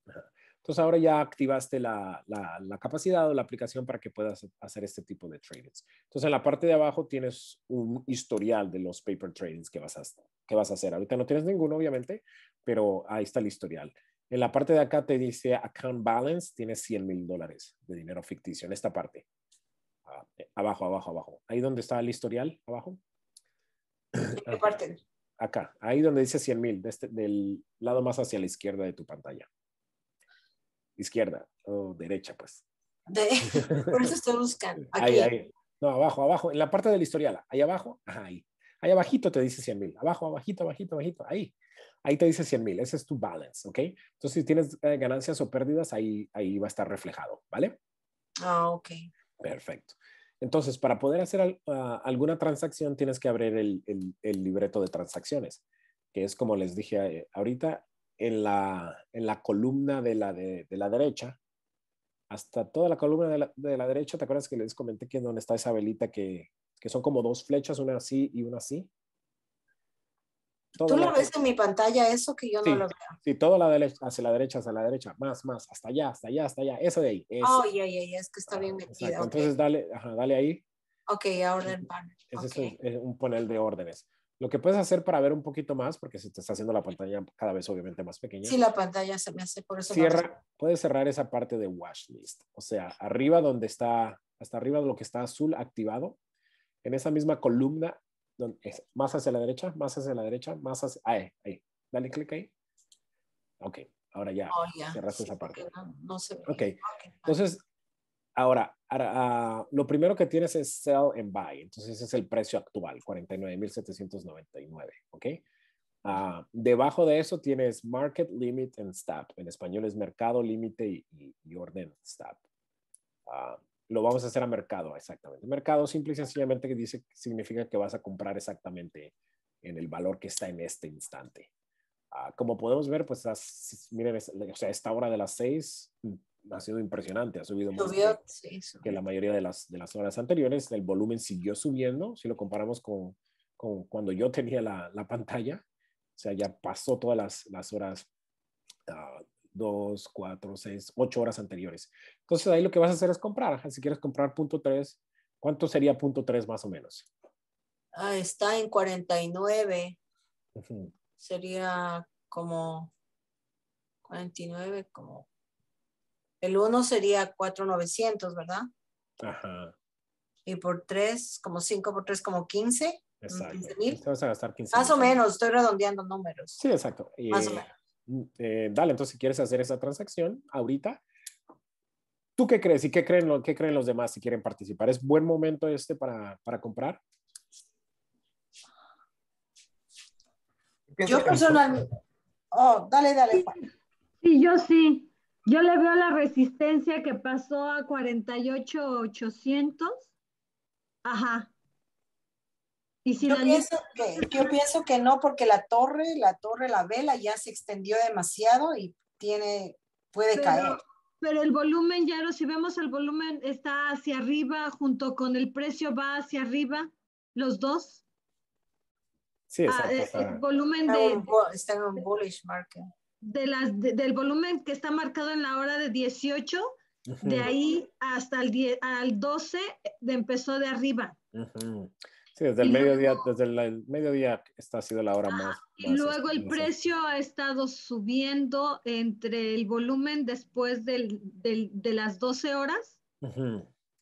Ajá. Entonces ahora ya activaste la, capacidad o la aplicación para que puedas hacer este tipo de tradings. Entonces en la parte de abajo tienes un historial de los paper tradings que vas a, que vas a hacer. Ahorita no tienes ninguno, obviamente, pero ahí está el historial. En la parte de acá te dice account balance, tienes 100 mil dólares de dinero ficticio en esta parte. Ah, eh, abajo, abajo, abajo. Ahí donde está el historial, abajo. ¿Qué parte? Acá, ahí donde dice 100 mil, de este, del lado más hacia la izquierda de tu pantalla izquierda o derecha, pues. por eso estoy buscando. Ahí, ahí. No, abajo, abajo, en la parte del historial, ahí abajo, ahí. Ahí abajito te dice 100 mil, abajo, abajito, abajito, abajito, ahí. Ahí te dice 100 mil, ese es tu balance, ¿ok? Entonces, si tienes eh, ganancias o pérdidas, ahí, ahí va a estar reflejado, ¿vale? Ah, ok. Perfecto. Entonces, para poder hacer ah, alguna transacción, tienes que abrir el, el libreto de transacciones, que es como les dije eh, ahorita, en la, en la columna de la, de, la derecha, hasta toda la columna de la, de la, derecha, ¿te acuerdas que les comenté que donde está esa velita que, que son como dos flechas, una así y una así? Tú lo ves en mi pantalla eso que yo no lo veo. Sí, toda la derecha, hacia la derecha, hacia la derecha, más, más, hasta allá, hasta allá, hasta allá, eso de ahí. Ay, Oh, ay, es que está bien Entonces dale, ajá, dale ahí. Ok, ahora el panel. Ese es un panel de órdenes. Lo que puedes hacer para ver un poquito más, porque se te está haciendo la pantalla cada vez obviamente más pequeña. Sí, la pantalla se me hace por eso. Cierra, puedes cerrar esa parte de watch list. O sea, arriba donde está, hasta arriba de lo que está azul activado, en esa misma columna, es, más hacia la derecha, más hacia la derecha, más hacia... Ahí, eh, ahí. Dale clic ahí. Ok, ahora ya. Oh, Cerraste esa parte. No, Okay. ok, entonces Ahora, ah, lo primero que tienes es sell and buy. Entonces, ese es el precio actual, 49.799, ¿ok? Ah, debajo de eso tienes market, limit and stop. En español es mercado, límite y, orden stop. Ah, lo vamos a hacer a mercado, exactamente. Mercado simple y sencillamente que dice, significa que vas a comprar exactamente en el valor que está en este instante. como podemos ver, pues miren, o sea, esta hora de las seis ha sido impresionante, ha subido mucho que, la mayoría de las, de las horas anteriores. El volumen siguió subiendo, si lo comparamos con, cuando yo tenía la, pantalla, o sea, ya pasó todas las, horas, 2, ah, dos, cuatro, seis, ocho horas anteriores. Entonces ahí lo que vas a hacer es comprar, si quieres comprar punto tres, ¿cuánto sería punto tres más o menos? Ah, está en 49. Sería como 49, como el 1 sería 4,900, ¿verdad? Ajá. Y por 3, como 5 por 3, como 15. Mm, exacto. vas a gastar 15 Más o menos, estoy redondeando números. Sí, exacto. Más o menos. Mm, eh, dale, entonces si quieres hacer esa transacción ahorita, ¿tú qué crees y qué creen, lo, qué creen los demás si quieren participar? ¿Es buen momento este para, para comprar? Yo personalmente. Oh, dale, dale. Sí, yo sí. Yo le veo la resistencia que pasó a 48,800. Ajá. ¿Y si yo, pienso que, no, porque la torre, la torre, la vela ya se extendió demasiado y tiene, puede caer. Pero el volumen, Yaro, si vemos el volumen está hacia arriba, junto con el precio va hacia arriba, los dos. Sí, ah, exacto. Eh, el volumen de... Está en un bullish market de las, del volumen que está marcado en la hora de 18, de ahí hasta el al 12 de, empezó de arriba. Sí, desde el mediodía, desde el, mediodía está ha sido la hora ah, más, Y luego el precio ha estado subiendo entre el volumen después de las 12 horas.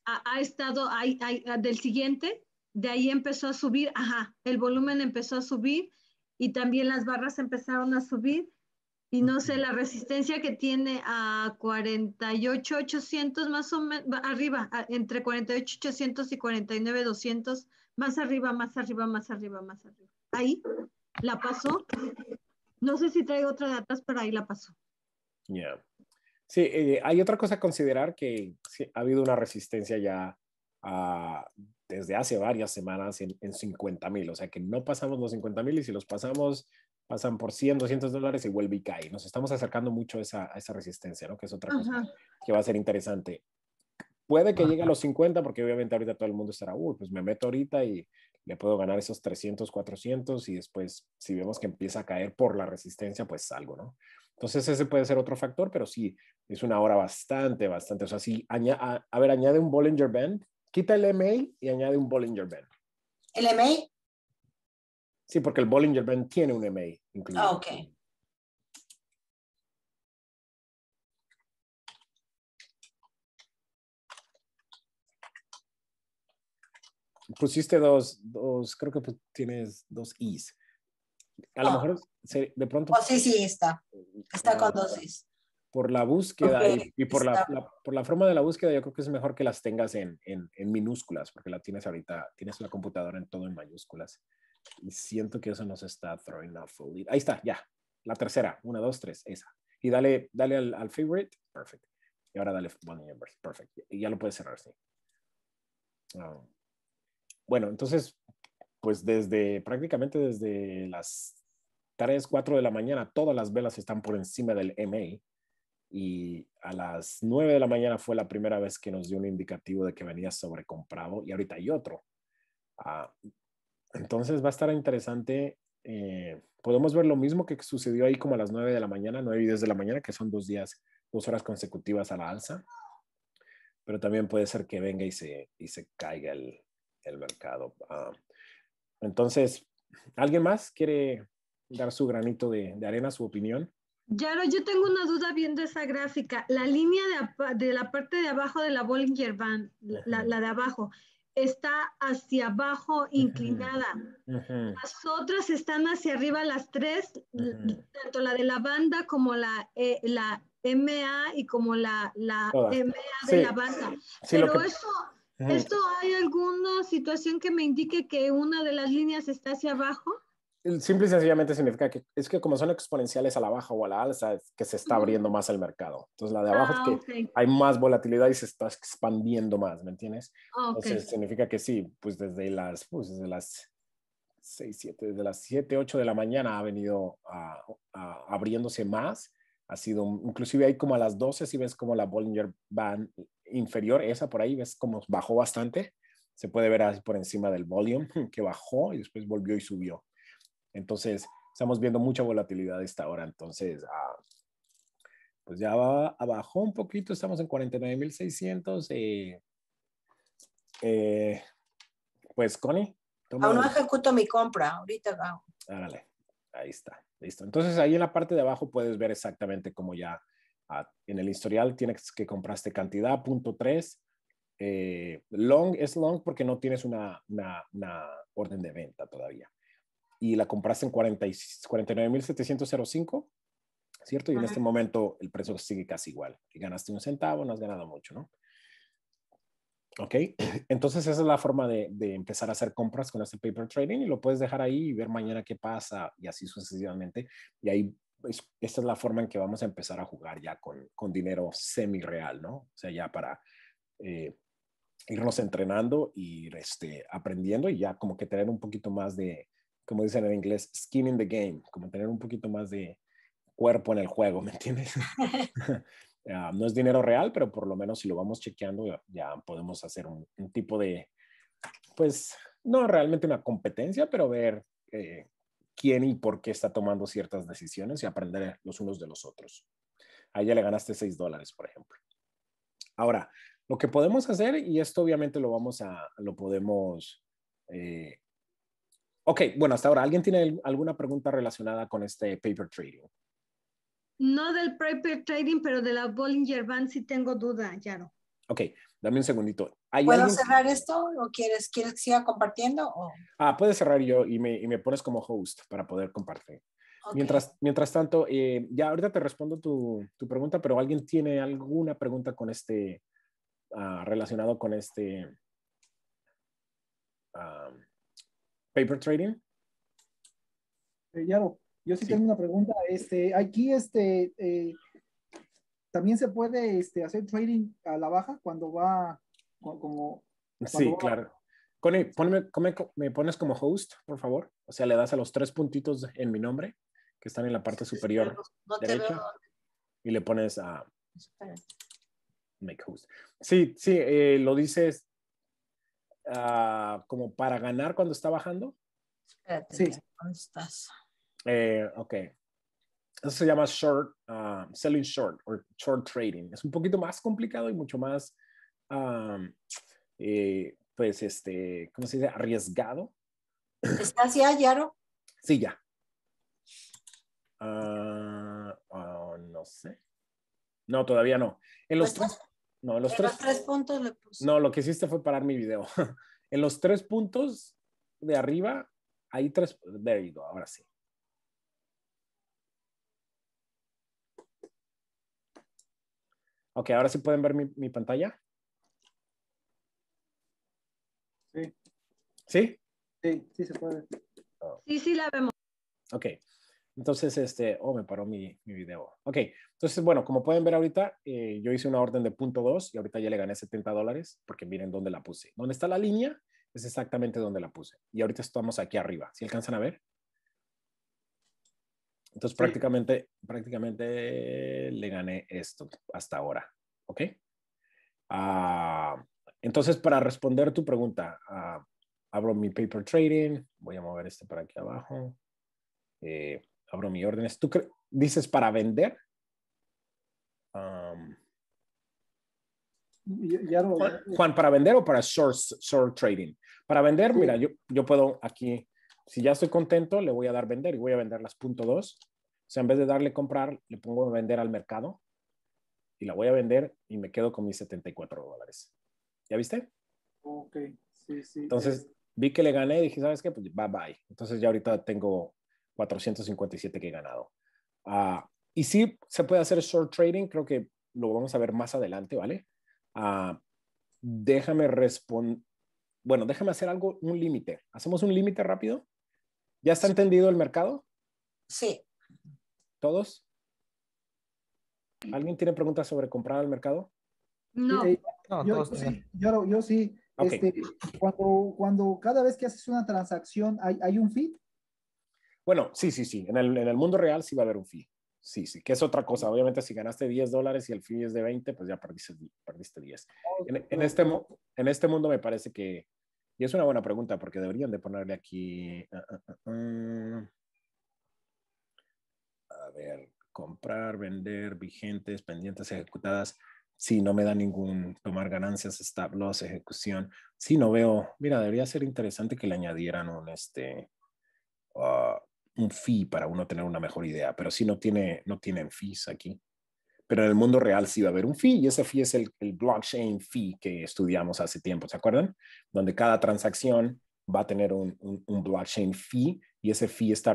ha, estado ah, del siguiente, de ahí empezó a subir, ajá, el volumen empezó a subir y también las barras empezaron a subir y no sé, la resistencia que tiene a 48,800 más o menos, arriba, entre 48,800 y 49,200, más arriba, más arriba, más arriba, más arriba. Ahí la pasó. No sé si traigo otras datas para pero ahí la pasó. Ya. Sí, eh, hay otra cosa a considerar que ha habido una resistencia ya desde hace varias semanas en, 50,000. o sea que no pasamos los 50,000 y si los pasamos pasan por 100, 200 dólares y vuelve y cae. Nos estamos acercando mucho a esa, esa resistencia, ¿no? Que es otra cosa que va a ser interesante. Puede que llegue a los 50, porque obviamente ahorita todo el mundo estará, uy, pues me meto ahorita y le puedo ganar esos 300, 400 y después si vemos que empieza a caer por la resistencia, pues salgo, ¿no? Entonces ese puede ser otro factor, pero sí, es una hora bastante, bastante. O sea, sí, a, a, ver, añade un Bollinger Band, quita el MA y añade un Bollinger Band. El MA Sí, porque el Bollinger Band tiene un MA incluido. Ah, ok. Pusiste dos, dos, creo que tienes dos Is. A lo ah. mejor de pronto. Oh, sí, sí, está. Está con dos Is. Por la búsqueda y, por la, por la forma de la búsqueda, yo creo que es mejor que las tengas en, en, en minúsculas, porque la tienes ahorita, tienes la computadora en todo en mayúsculas. Y siento que eso nos está throwing a full Ahí está, ya. La tercera. Una, dos, tres. Esa. Y dale, dale al, favorite. Perfect. Y ahora dale one numbers Perfect. Y ya lo puedes cerrar, sí. Ah. Bueno, entonces, pues desde prácticamente desde las 3, 4 de la mañana, todas las velas están por encima del MA. Y a las 9 de la mañana fue la primera vez que nos dio un indicativo de que venía sobrecomprado. Y ahorita hay otro. Ah, entonces va a estar interesante. Eh, podemos ver lo mismo que sucedió ahí como a las 9 de la mañana, 9 y 10 de la mañana, que son dos días, dos horas consecutivas a la alza. Pero también puede ser que venga y se, y se caiga el, el mercado. Ah, entonces, ¿alguien más quiere dar su granito de, de arena, su opinión? Yaro, yo tengo una duda viendo esa gráfica. La línea de, de la parte de abajo de la Bollinger Band, la, la, de abajo, está hacia abajo inclinada. Las otras están hacia arriba, las tres, tanto la de la banda como la, eh, la MA y como la, la MA de la banda. Pero ¿esto hay alguna situación que me indique que una de las líneas está hacia abajo? simple y sencillamente significa que es que como son exponenciales a la baja o a la alza, que se está abriendo más el mercado. Entonces la de abajo es ah, que hay más volatilidad y se está expandiendo más, ¿me entiendes? Ah, Entonces significa que sí, pues desde las, las 6, 7, desde las 7, 8 de la mañana ha venido abriéndose más. Ha sido, inclusive ahí como a las 12, si ves como la Bollinger Band inferior, esa por ahí, ves como bajó bastante. Se puede ver así por encima del volume que bajó y después volvió y subió. Entonces, estamos viendo mucha volatilidad esta hora. Entonces, ah, pues ya va abajo un poquito, estamos en 49,600. Eh, eh, pues, Connie. Toma Aún no ejecuto mi compra, ahorita ahí está, listo. Entonces, ahí en la parte de abajo puedes ver exactamente cómo ya ah, en el historial tienes que compraste cantidad, punto 3. Eh, long es long porque no tienes una orden de venta todavía y la compraste en 49.705, ¿cierto? Y en este momento el precio sigue casi igual. Y ganaste un centavo, no has ganado mucho, ¿no? ¿Ok? Entonces esa es la forma de, empezar a hacer compras con este paper trading y lo puedes dejar ahí y ver mañana qué pasa y así sucesivamente. Y ahí, esta es la forma en que vamos a empezar a jugar ya con, dinero semi-real, ¿no? O sea, ya para eh, irnos entrenando y este, aprendiendo y ya como que tener un poquito más de, como dicen en inglés, skin in the game, como tener un poquito más de cuerpo en el juego, ¿me entiendes? Ah, no es dinero real, pero por lo menos si lo vamos chequeando ya podemos hacer un, tipo de, pues, no realmente una competencia, pero ver eh, quién y por qué está tomando ciertas decisiones y aprender los unos de los otros. Ahí ella le ganaste 6 dólares, por ejemplo. Ahora, lo que podemos hacer, y esto obviamente lo vamos a, lo podemos eh, Ok, bueno, hasta ahora, ¿alguien tiene alguna pregunta relacionada con este paper trading? No del paper trading, pero de la Bollinger Band sí tengo duda, Yaro. Ok, dame un segundito. ¿Puedo cerrar esto o quieres, que siga compartiendo? Ah, puedes cerrar yo y me, pones como host para poder compartir. Mientras, mientras tanto, eh, ya ahorita te respondo tu, tu, pregunta, pero ¿alguien tiene alguna pregunta con este, ah, relacionado con este, ah, paper trading? Eh, Yaro, yo sí, tengo una pregunta. Este, aquí este, eh, también se puede este, hacer trading a la baja cuando va como... sí, claro. Connie, ponme, me pones como host, por favor. O sea, le das a los tres puntitos en mi nombre, que están en la parte superior derecha, y le pones a... Make host. Sí, sí, eh, lo dices Ah, como para ganar cuando está bajando? Espérate, sí. estás? Eh, ok. Eso se llama short, ah, selling short o short trading. Es un poquito más complicado y mucho más, eh, pues, este, ¿cómo se dice? Arriesgado. ¿Estás ya, Yaro? Sí, ya. Ah, no sé. No, todavía no. En los, pues no, los, tres, puntos le puse. No, lo que hiciste fue parar mi video. en los tres puntos de arriba, hay tres. There you go, ahora sí. Ok, ahora sí pueden ver mi, pantalla. Sí. ¿Sí? Sí, sí se puede. Sí, sí la vemos. Ok. Entonces, este, oh, me paró mi, video. Ok, entonces, bueno, como pueden ver ahorita, eh, yo hice una orden de punto .2 y ahorita ya le gané 70 dólares porque miren dónde la puse. ¿Dónde está la línea? Es exactamente donde la puse. Y ahorita estamos aquí arriba. ¿Si alcanzan a ver? Entonces, prácticamente, prácticamente le gané esto hasta ahora. ¿Ok? Ah, entonces, para responder tu pregunta, ah, abro mi paper trading. Voy a mover este para aquí abajo. Eh, abro mi órdenes. ¿Tú dices para vender? Juan, ¿para vender o para short, short trading? Para vender, mira, yo, yo puedo aquí, si ya estoy contento, le voy a dar vender y voy a vender las .2. O sea, en vez de darle comprar, le pongo vender al mercado y la voy a vender y me quedo con mis 74 dólares. ¿Ya viste? Ok, sí, sí. Entonces, vi que le gané y dije, ¿sabes qué? Pues bye bye. Entonces ya ahorita tengo 457 que he ganado. Ah, y si se puede hacer short trading, creo que lo vamos a ver más adelante, ¿vale? Ah, déjame responder, bueno, déjame hacer algo, un límite. ¿Hacemos un límite rápido? ¿Ya está entendido el mercado? Sí. ¿Todos? ¿Alguien tiene preguntas sobre comprar al mercado? No. Eh, yo, sí, yo, este, cuando, cuando cada vez que haces una transacción, ¿hay, hay un feed. Bueno, sí, sí, sí. En el, mundo real sí va a haber un fee. Sí, sí, que es otra cosa. Obviamente, si ganaste 10 dólares y el fee es de 20, pues ya perdiste, perdiste 10. En, en, este, en este mundo me parece que, y es una buena pregunta porque deberían de ponerle aquí. Uh, uh, uh, a ver, comprar, vender, vigentes, pendientes ejecutadas. Sí, no me da ningún tomar ganancias, stop loss, ejecución. Sí, no veo. Mira, debería ser interesante que le añadieran un este ah, un fee para uno tener una mejor idea, pero sí no, tiene, no tienen fees aquí. Pero en el mundo real sí va a haber un fee y ese fee es el, blockchain fee que estudiamos hace tiempo, ¿se acuerdan? Donde cada transacción va a tener un, blockchain fee y ese fee está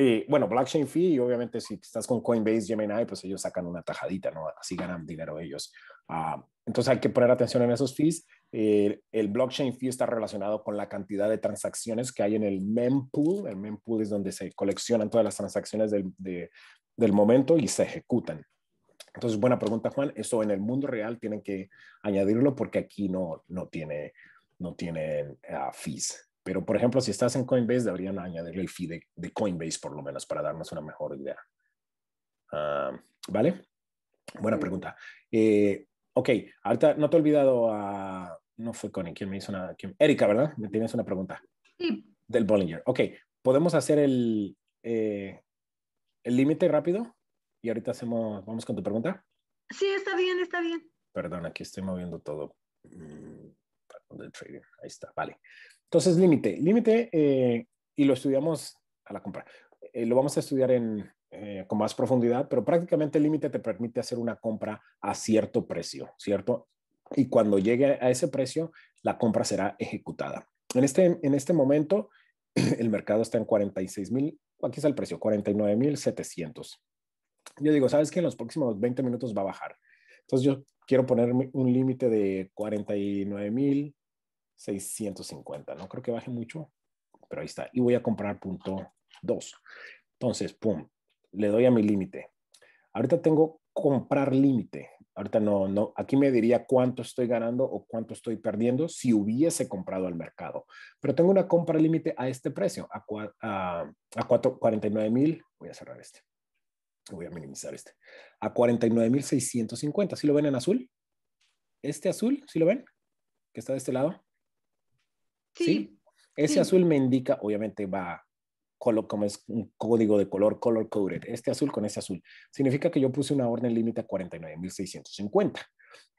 eh, bueno, blockchain fee, y obviamente si estás con Coinbase, Gemini, pues ellos sacan una tajadita, ¿no? Así ganan dinero ellos. Ah, entonces hay que poner atención en esos fees. Eh, el blockchain fee está relacionado con la cantidad de transacciones que hay en el mempool. El mempool es donde se coleccionan todas las transacciones del, del momento y se ejecutan. Entonces, buena pregunta, Juan. Eso en el mundo real tienen que añadirlo porque aquí no, no tiene no tienen ah, fees. Pero, por ejemplo, si estás en Coinbase, deberían añadirle el fee de, Coinbase, por lo menos, para darnos una mejor idea. Ah, ¿Vale? Buena pregunta. Eh, ok, ahorita no te he olvidado a... No fue Connie quien me hizo una... Quién, Erika, ¿verdad? Me tienes una pregunta. Sí. Del Bollinger. Ok, podemos hacer eh, el límite rápido y ahorita hacemos... Vamos con tu pregunta. Sí, está bien, está bien. Perdón, aquí estoy moviendo todo. Mm, trading. Ahí está, vale. Entonces, límite, límite, eh, y lo estudiamos a la compra. Eh, lo vamos a estudiar eh, con más profundidad, pero prácticamente el límite te permite hacer una compra a cierto precio, ¿cierto? Y cuando llegue a ese precio, la compra será ejecutada. En este, en este momento, el mercado está en 46 mil, aquí está el precio, 49 mil 700. Yo digo, ¿sabes que En los próximos 20 minutos va a bajar. Entonces yo quiero poner un límite de 49 mil 650. No creo que baje mucho, pero ahí está. Y voy a comprar punto 2. Entonces, pum, le doy a mi límite. Ahorita tengo comprar límite. Ahorita no, no, aquí me diría cuánto estoy ganando o cuánto estoy perdiendo si hubiese comprado al mercado. Pero tengo una compra límite a este precio, a, a, 49 mil. Voy a cerrar este. Voy a minimizar este. A 49 mil 650. ¿Sí lo ven en azul? Este azul, si lo ven? Que está de este lado. Sí. Ese azul me indica, obviamente va color, como es un código de color, color coded, este azul con ese azul. Significa que yo puse una orden límite a 49.650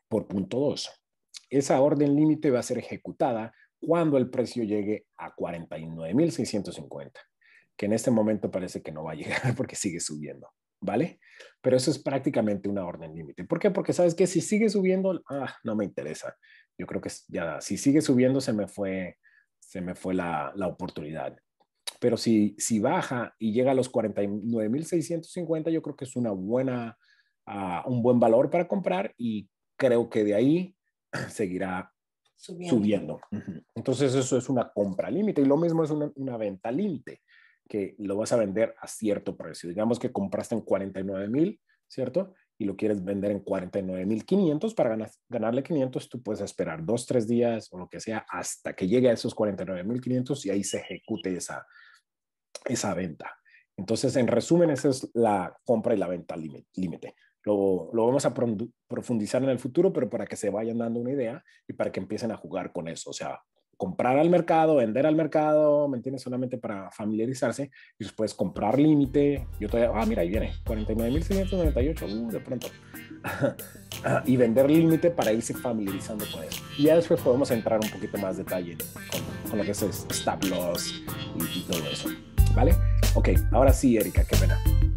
por punto 2. Esa orden límite va a ser ejecutada cuando el precio llegue a 49.650, que en este momento parece que no va a llegar porque sigue subiendo, ¿vale? Pero eso es prácticamente una orden límite. ¿Por qué? Porque sabes que si sigue subiendo, ah, no me interesa yo creo que ya, si sigue subiendo, se me fue, se me fue la, la oportunidad. Pero si, si baja y llega a los 49.650, yo creo que es una buena, ah, un buen valor para comprar y creo que de ahí seguirá subiendo. Entonces eso es una compra límite y lo mismo es una, venta límite, que lo vas a vender a cierto precio. Digamos que compraste en 49,000, ¿cierto? y lo quieres vender en 49.500 para ganarle 500, tú puedes esperar dos, tres días o lo que sea hasta que llegue a esos 49.500 y ahí se ejecute esa, esa venta. Entonces, en resumen, esa es la compra y la venta límite. Lo, lo, vamos a profundizar en el futuro, pero para que se vayan dando una idea y para que empiecen a jugar con eso. O sea, comprar al mercado, vender al mercado, ¿me entiendes? Solamente para familiarizarse y después comprar límite. Yo todavía, ah, mira, ahí viene, 49,598. uh, de pronto. Ah, y vender límite para irse familiarizando con él. Y ya después podemos entrar un poquito más detalle con, lo que es stop loss y, y todo eso. ¿Vale? Ok, ahora sí, Erika, qué pena.